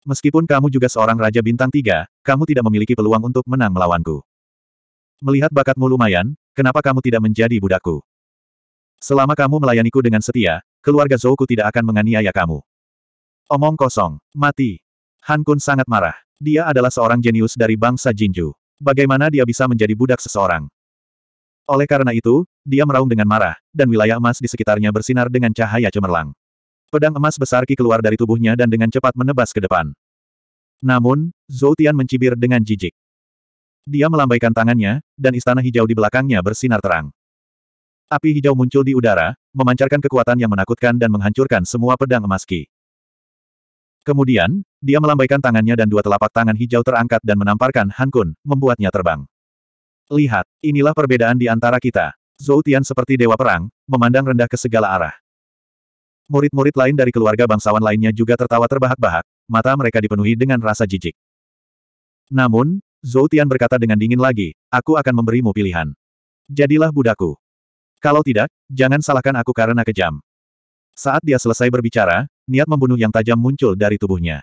Meskipun kamu juga seorang Raja Bintang tiga, kamu tidak memiliki peluang untuk menang melawanku. Melihat bakatmu lumayan, kenapa kamu tidak menjadi budakku? Selama kamu melayaniku dengan setia, keluarga Zouku tidak akan menganiaya kamu. Omong kosong. Mati. Han Kun sangat marah. Dia adalah seorang jenius dari bangsa Jinju. Bagaimana dia bisa menjadi budak seseorang? Oleh karena itu, dia meraung dengan marah, dan wilayah emas di sekitarnya bersinar dengan cahaya cemerlang. Pedang emas besar Ki keluar dari tubuhnya dan dengan cepat menebas ke depan. Namun, Zhou Tian mencibir dengan jijik. Dia melambaikan tangannya, dan istana hijau di belakangnya bersinar terang. Api hijau muncul di udara, memancarkan kekuatan yang menakutkan dan menghancurkan semua pedang emas Ki. Kemudian, dia melambaikan tangannya dan dua telapak tangan hijau terangkat dan menamparkan Han Kun, membuatnya terbang. Lihat, inilah perbedaan di antara kita. Zhou Tian seperti dewa perang, memandang rendah ke segala arah. Murid-murid lain dari keluarga bangsawan lainnya juga tertawa terbahak-bahak, mata mereka dipenuhi dengan rasa jijik. Namun, Zhou Tian berkata dengan dingin lagi, aku akan memberimu pilihan. Jadilah budaku. Kalau tidak, jangan salahkan aku karena kejam. Saat dia selesai berbicara, niat membunuh yang tajam muncul dari tubuhnya.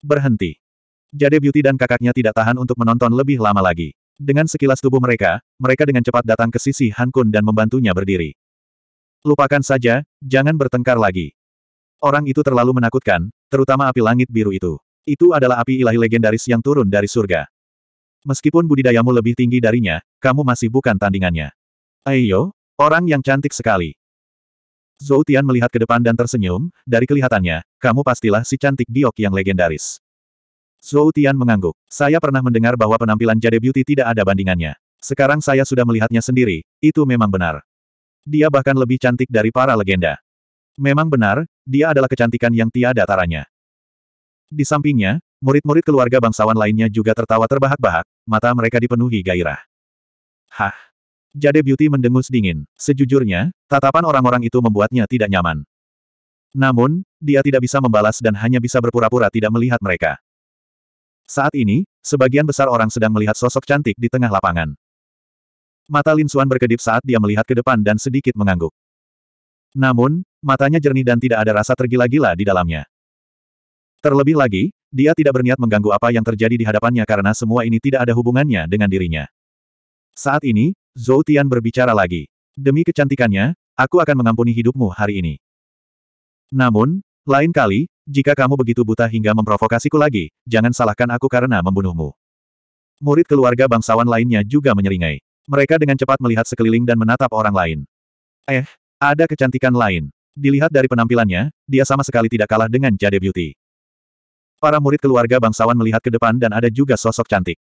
Berhenti. Jade Beauty dan kakaknya tidak tahan untuk menonton lebih lama lagi. Dengan sekilas tubuh mereka, mereka dengan cepat datang ke sisi Han Kun dan membantunya berdiri. Lupakan saja, jangan bertengkar lagi. Orang itu terlalu menakutkan, terutama api langit biru itu. Itu adalah api ilahi legendaris yang turun dari surga. Meskipun budidayamu lebih tinggi darinya, kamu masih bukan tandingannya. Ayo, orang yang cantik sekali. Zhou Tian melihat ke depan dan tersenyum, dari kelihatannya, kamu pastilah si cantik Giok yang legendaris. Zhou Tian mengangguk. Saya pernah mendengar bahwa penampilan Jade Beauty tidak ada bandingannya. Sekarang saya sudah melihatnya sendiri, itu memang benar. Dia bahkan lebih cantik dari para legenda. Memang benar, dia adalah kecantikan yang tiada taranya. Di sampingnya, murid-murid keluarga bangsawan lainnya juga tertawa terbahak-bahak, mata mereka dipenuhi gairah. Hah! Jade Beauty mendengus dingin. Sejujurnya, tatapan orang-orang itu membuatnya tidak nyaman. Namun, dia tidak bisa membalas dan hanya bisa berpura-pura tidak melihat mereka. Saat ini, sebagian besar orang sedang melihat sosok cantik di tengah lapangan. Mata Lin Xuan berkedip saat dia melihat ke depan dan sedikit mengangguk. Namun, matanya jernih dan tidak ada rasa tergila-gila di dalamnya. Terlebih lagi, dia tidak berniat mengganggu apa yang terjadi di hadapannya karena semua ini tidak ada hubungannya dengan dirinya. Saat ini, Zhou Tian berbicara lagi. Demi kecantikannya, aku akan mengampuni hidupmu hari ini. Namun, lain kali, jika kamu begitu buta hingga memprovokasiku lagi, jangan salahkan aku karena membunuhmu. Murid keluarga bangsawan lainnya juga menyeringai. Mereka dengan cepat melihat sekeliling dan menatap orang lain. Eh, ada kecantikan lain. Dilihat dari penampilannya, dia sama sekali tidak kalah dengan Jade Beauty. Para murid keluarga bangsawan melihat ke depan dan ada juga sosok cantik.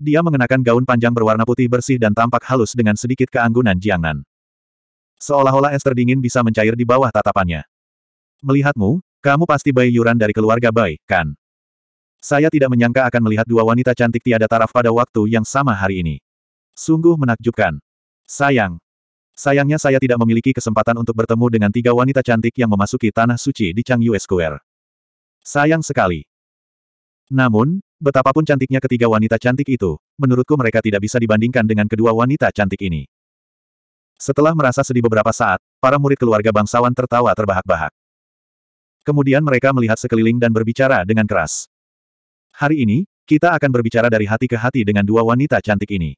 Dia mengenakan gaun panjang berwarna putih bersih dan tampak halus dengan sedikit keanggunan Jiangnan. Seolah-olah es terdingin bisa mencair di bawah tatapannya. Melihatmu, kamu pasti bayi Yuran dari keluarga Bai, kan? Saya tidak menyangka akan melihat dua wanita cantik tiada taraf pada waktu yang sama hari ini. Sungguh menakjubkan. Sayang. Sayangnya saya tidak memiliki kesempatan untuk bertemu dengan tiga wanita cantik yang memasuki tanah suci di Changyu Square. Sayang sekali. Namun, Betapapun cantiknya ketiga wanita cantik itu, menurutku mereka tidak bisa dibandingkan dengan kedua wanita cantik ini. Setelah merasa sedih beberapa saat, para murid keluarga bangsawan tertawa terbahak-bahak. Kemudian mereka melihat sekeliling dan berbicara dengan keras. Hari ini, kita akan berbicara dari hati ke hati dengan dua wanita cantik ini.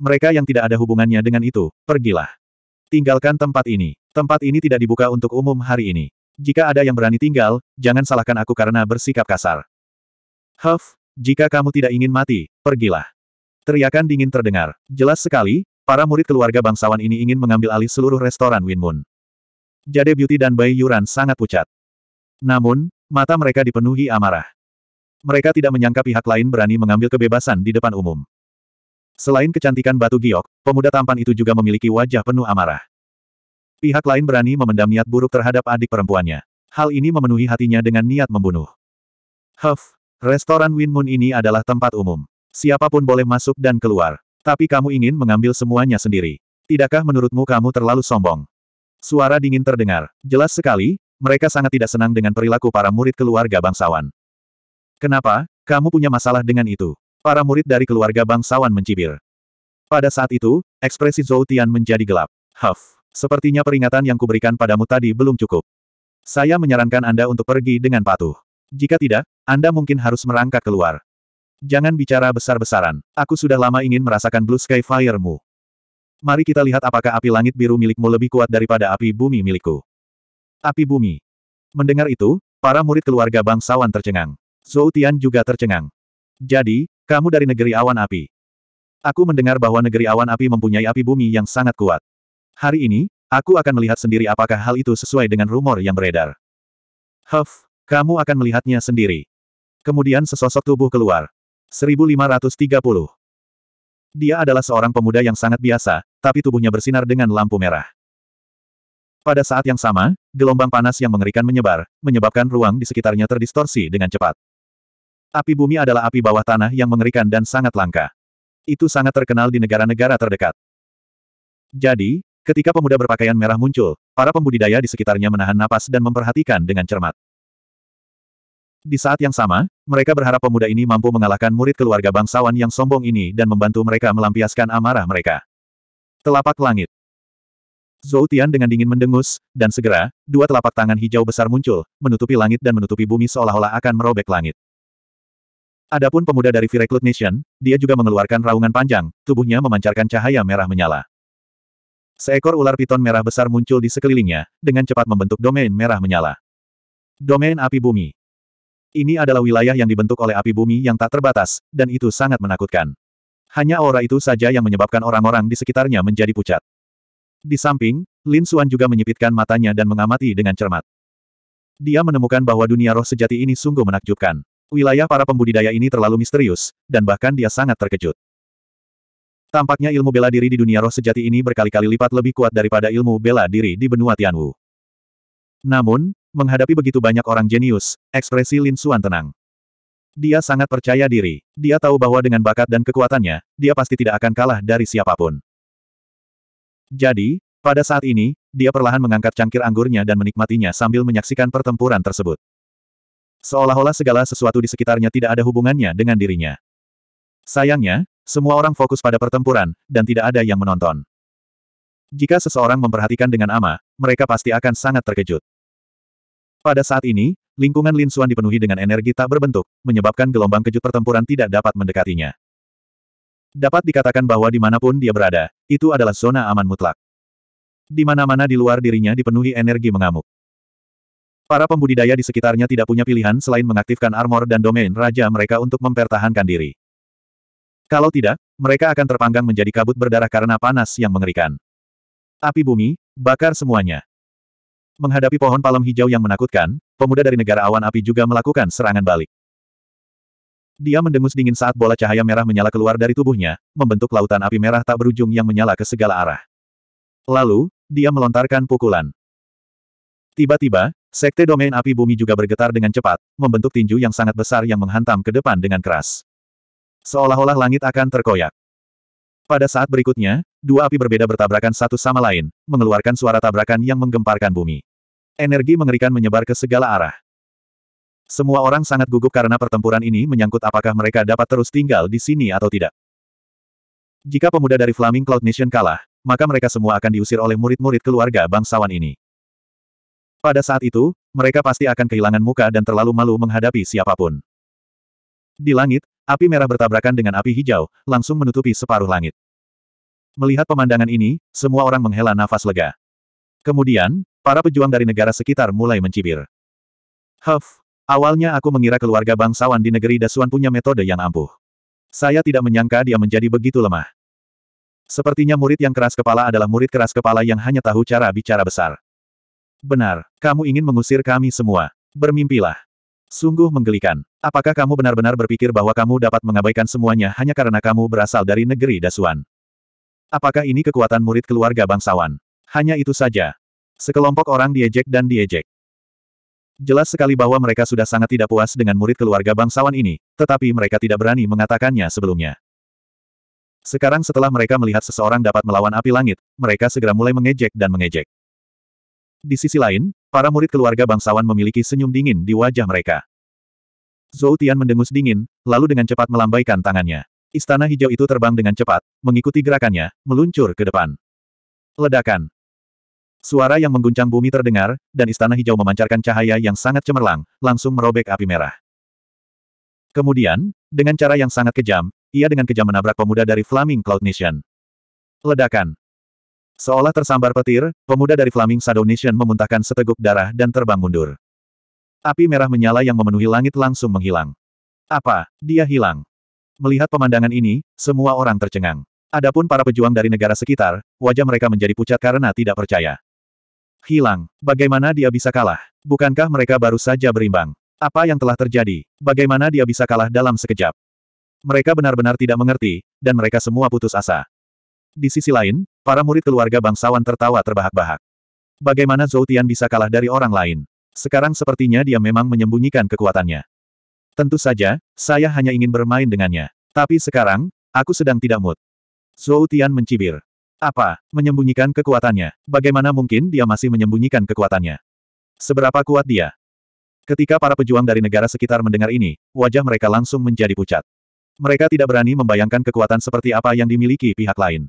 Mereka yang tidak ada hubungannya dengan itu, pergilah. Tinggalkan tempat ini. Tempat ini tidak dibuka untuk umum hari ini. Jika ada yang berani tinggal, jangan salahkan aku karena bersikap kasar. Huff, jika kamu tidak ingin mati, pergilah. Teriakan dingin terdengar. Jelas sekali, para murid keluarga bangsawan ini ingin mengambil alih seluruh restoran Winmun. Jade Beauty dan Bai Yuran sangat pucat. Namun, mata mereka dipenuhi amarah. Mereka tidak menyangka pihak lain berani mengambil kebebasan di depan umum. Selain kecantikan batu giok, pemuda tampan itu juga memiliki wajah penuh amarah. Pihak lain berani memendam niat buruk terhadap adik perempuannya. Hal ini memenuhi hatinya dengan niat membunuh. Huff, Restoran Win Moon ini adalah tempat umum. Siapapun boleh masuk dan keluar. Tapi kamu ingin mengambil semuanya sendiri. Tidakkah menurutmu kamu terlalu sombong? Suara dingin terdengar. Jelas sekali, mereka sangat tidak senang dengan perilaku para murid keluarga bangsawan. Kenapa, kamu punya masalah dengan itu? Para murid dari keluarga bangsawan mencibir. Pada saat itu, ekspresi Zhou Tian menjadi gelap. Huff, sepertinya peringatan yang kuberikan padamu tadi belum cukup. Saya menyarankan Anda untuk pergi dengan patuh. Jika tidak, Anda mungkin harus merangkak keluar. Jangan bicara besar-besaran. Aku sudah lama ingin merasakan blue sky fire-mu. Mari kita lihat apakah api langit biru milikmu lebih kuat daripada api bumi milikku. Api bumi. Mendengar itu, para murid keluarga bangsawan tercengang. Zhou Tian juga tercengang. Jadi, kamu dari negeri awan api. Aku mendengar bahwa negeri awan api mempunyai api bumi yang sangat kuat. Hari ini, aku akan melihat sendiri apakah hal itu sesuai dengan rumor yang beredar. Huff, kamu akan melihatnya sendiri. Kemudian sesosok tubuh keluar. 1530. Dia adalah seorang pemuda yang sangat biasa, tapi tubuhnya bersinar dengan lampu merah. Pada saat yang sama, gelombang panas yang mengerikan menyebar, menyebabkan ruang di sekitarnya terdistorsi dengan cepat. Api bumi adalah api bawah tanah yang mengerikan dan sangat langka. Itu sangat terkenal di negara-negara terdekat. Jadi, ketika pemuda berpakaian merah muncul, para pembudidaya di sekitarnya menahan napas dan memperhatikan dengan cermat. Di saat yang sama, mereka berharap pemuda ini mampu mengalahkan murid keluarga bangsawan yang sombong ini dan membantu mereka melampiaskan amarah mereka. Telapak Langit Zhou Tian dengan dingin mendengus, dan segera, dua telapak tangan hijau besar muncul, menutupi langit dan menutupi bumi seolah-olah akan merobek langit. Adapun pemuda dari Vireklut Nation, dia juga mengeluarkan raungan panjang, tubuhnya memancarkan cahaya merah menyala. Seekor ular piton merah besar muncul di sekelilingnya, dengan cepat membentuk domain merah menyala. Domain api bumi. Ini adalah wilayah yang dibentuk oleh api bumi yang tak terbatas, dan itu sangat menakutkan. Hanya aura itu saja yang menyebabkan orang-orang di sekitarnya menjadi pucat. Di samping, Lin Suan juga menyipitkan matanya dan mengamati dengan cermat. Dia menemukan bahwa dunia roh sejati ini sungguh menakjubkan. Wilayah para pembudidaya ini terlalu misterius, dan bahkan dia sangat terkejut. Tampaknya ilmu bela diri di dunia roh sejati ini berkali-kali lipat lebih kuat daripada ilmu bela diri di benua Tianwu. Namun, Menghadapi begitu banyak orang jenius, ekspresi Lin Xuan tenang. Dia sangat percaya diri. Dia tahu bahwa dengan bakat dan kekuatannya, dia pasti tidak akan kalah dari siapapun. Jadi, pada saat ini, dia perlahan mengangkat cangkir anggurnya dan menikmatinya sambil menyaksikan pertempuran tersebut. Seolah-olah segala sesuatu di sekitarnya tidak ada hubungannya dengan dirinya. Sayangnya, semua orang fokus pada pertempuran, dan tidak ada yang menonton. Jika seseorang memperhatikan dengan ama, mereka pasti akan sangat terkejut. Pada saat ini, lingkungan Lin Xuan dipenuhi dengan energi tak berbentuk, menyebabkan gelombang kejut pertempuran tidak dapat mendekatinya. Dapat dikatakan bahwa dimanapun dia berada, itu adalah zona aman mutlak. Di mana-mana di luar dirinya dipenuhi energi mengamuk. Para pembudidaya di sekitarnya tidak punya pilihan selain mengaktifkan armor dan domain raja mereka untuk mempertahankan diri. Kalau tidak, mereka akan terpanggang menjadi kabut berdarah karena panas yang mengerikan. Api bumi, bakar semuanya. Menghadapi pohon palem hijau yang menakutkan, pemuda dari negara awan api juga melakukan serangan balik. Dia mendengus dingin saat bola cahaya merah menyala keluar dari tubuhnya, membentuk lautan api merah tak berujung yang menyala ke segala arah. Lalu, dia melontarkan pukulan. Tiba-tiba, sekte domain api bumi juga bergetar dengan cepat, membentuk tinju yang sangat besar yang menghantam ke depan dengan keras. Seolah-olah langit akan terkoyak. Pada saat berikutnya, dua api berbeda bertabrakan satu sama lain, mengeluarkan suara tabrakan yang menggemparkan bumi. Energi mengerikan menyebar ke segala arah. Semua orang sangat gugup karena pertempuran ini menyangkut apakah mereka dapat terus tinggal di sini atau tidak. Jika pemuda dari Flaming Cloud Nation kalah, maka mereka semua akan diusir oleh murid-murid keluarga bangsawan ini. Pada saat itu, mereka pasti akan kehilangan muka dan terlalu malu menghadapi siapapun. Di langit, api merah bertabrakan dengan api hijau, langsung menutupi separuh langit. Melihat pemandangan ini, semua orang menghela nafas lega. Kemudian, Para pejuang dari negara sekitar mulai mencibir. Huff, awalnya aku mengira keluarga bangsawan di negeri Dasuan punya metode yang ampuh. Saya tidak menyangka dia menjadi begitu lemah. Sepertinya murid yang keras kepala adalah murid keras kepala yang hanya tahu cara bicara besar. Benar, kamu ingin mengusir kami semua. Bermimpilah. Sungguh menggelikan. Apakah kamu benar-benar berpikir bahwa kamu dapat mengabaikan semuanya hanya karena kamu berasal dari negeri Dasuan? Apakah ini kekuatan murid keluarga bangsawan? Hanya itu saja, Sekelompok orang diejek dan diejek. Jelas sekali bahwa mereka sudah sangat tidak puas dengan murid keluarga bangsawan ini, tetapi mereka tidak berani mengatakannya sebelumnya. Sekarang setelah mereka melihat seseorang dapat melawan api langit, mereka segera mulai mengejek dan mengejek. Di sisi lain, para murid keluarga bangsawan memiliki senyum dingin di wajah mereka. Zhou Tian mendengus dingin, lalu dengan cepat melambaikan tangannya. Istana hijau itu terbang dengan cepat, mengikuti gerakannya, meluncur ke depan. Ledakan. Suara yang mengguncang bumi terdengar, dan istana hijau memancarkan cahaya yang sangat cemerlang, langsung merobek api merah. Kemudian, dengan cara yang sangat kejam, ia dengan kejam menabrak pemuda dari Flaming Cloud Nation. Ledakan. Seolah tersambar petir, pemuda dari Flaming Shadow Nation memuntahkan seteguk darah dan terbang mundur. Api merah menyala yang memenuhi langit langsung menghilang. Apa? Dia hilang. Melihat pemandangan ini, semua orang tercengang. Adapun para pejuang dari negara sekitar, wajah mereka menjadi pucat karena tidak percaya. Hilang. Bagaimana dia bisa kalah? Bukankah mereka baru saja berimbang? Apa yang telah terjadi? Bagaimana dia bisa kalah dalam sekejap? Mereka benar-benar tidak mengerti, dan mereka semua putus asa. Di sisi lain, para murid keluarga bangsawan tertawa terbahak-bahak. Bagaimana Zhou Tian bisa kalah dari orang lain? Sekarang sepertinya dia memang menyembunyikan kekuatannya. Tentu saja, saya hanya ingin bermain dengannya. Tapi sekarang, aku sedang tidak mood. Zhou Tian mencibir. Apa? Menyembunyikan kekuatannya. Bagaimana mungkin dia masih menyembunyikan kekuatannya? Seberapa kuat dia? Ketika para pejuang dari negara sekitar mendengar ini, wajah mereka langsung menjadi pucat. Mereka tidak berani membayangkan kekuatan seperti apa yang dimiliki pihak lain.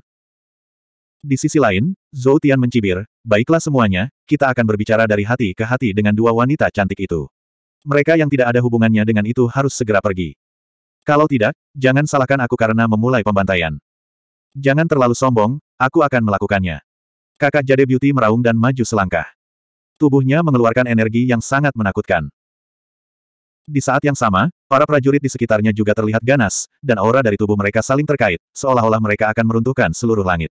Di sisi lain, Zhou Tian mencibir, baiklah semuanya, kita akan berbicara dari hati ke hati dengan dua wanita cantik itu. Mereka yang tidak ada hubungannya dengan itu harus segera pergi. Kalau tidak, jangan salahkan aku karena memulai pembantaian. Jangan terlalu sombong, Aku akan melakukannya. Kakak Jade Beauty meraung dan maju selangkah. Tubuhnya mengeluarkan energi yang sangat menakutkan. Di saat yang sama, para prajurit di sekitarnya juga terlihat ganas, dan aura dari tubuh mereka saling terkait, seolah-olah mereka akan meruntuhkan seluruh langit.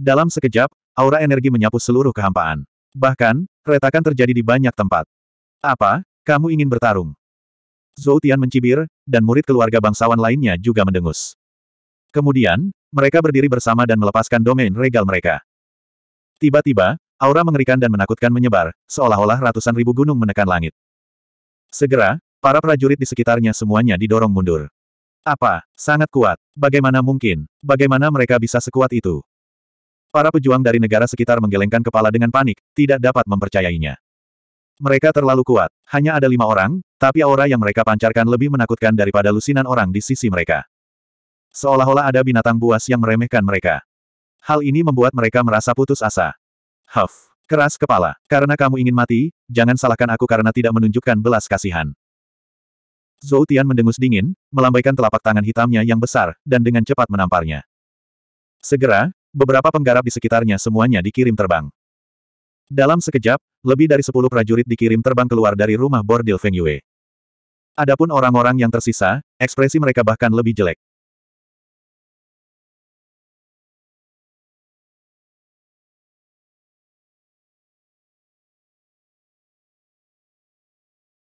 Dalam sekejap, aura energi menyapu seluruh kehampaan. Bahkan, retakan terjadi di banyak tempat. Apa, kamu ingin bertarung? Zhou Tian mencibir, dan murid keluarga bangsawan lainnya juga mendengus. Kemudian, mereka berdiri bersama dan melepaskan domain regal mereka. Tiba-tiba, aura mengerikan dan menakutkan menyebar, seolah-olah ratusan ribu gunung menekan langit. Segera, para prajurit di sekitarnya semuanya didorong mundur. Apa? Sangat kuat. Bagaimana mungkin? Bagaimana mereka bisa sekuat itu? Para pejuang dari negara sekitar menggelengkan kepala dengan panik, tidak dapat mempercayainya. Mereka terlalu kuat. Hanya ada lima orang, tapi aura yang mereka pancarkan lebih menakutkan daripada lusinan orang di sisi mereka. Seolah-olah ada binatang buas yang meremehkan mereka. Hal ini membuat mereka merasa putus asa. Huff, keras kepala. Karena kamu ingin mati, jangan salahkan aku karena tidak menunjukkan belas kasihan. Zhou Tian mendengus dingin, melambaikan telapak tangan hitamnya yang besar, dan dengan cepat menamparnya. Segera, beberapa penggarap di sekitarnya semuanya dikirim terbang. Dalam sekejap, lebih dari sepuluh prajurit dikirim terbang keluar dari rumah bordil Feng Yue. Adapun orang-orang yang tersisa, ekspresi mereka bahkan lebih jelek.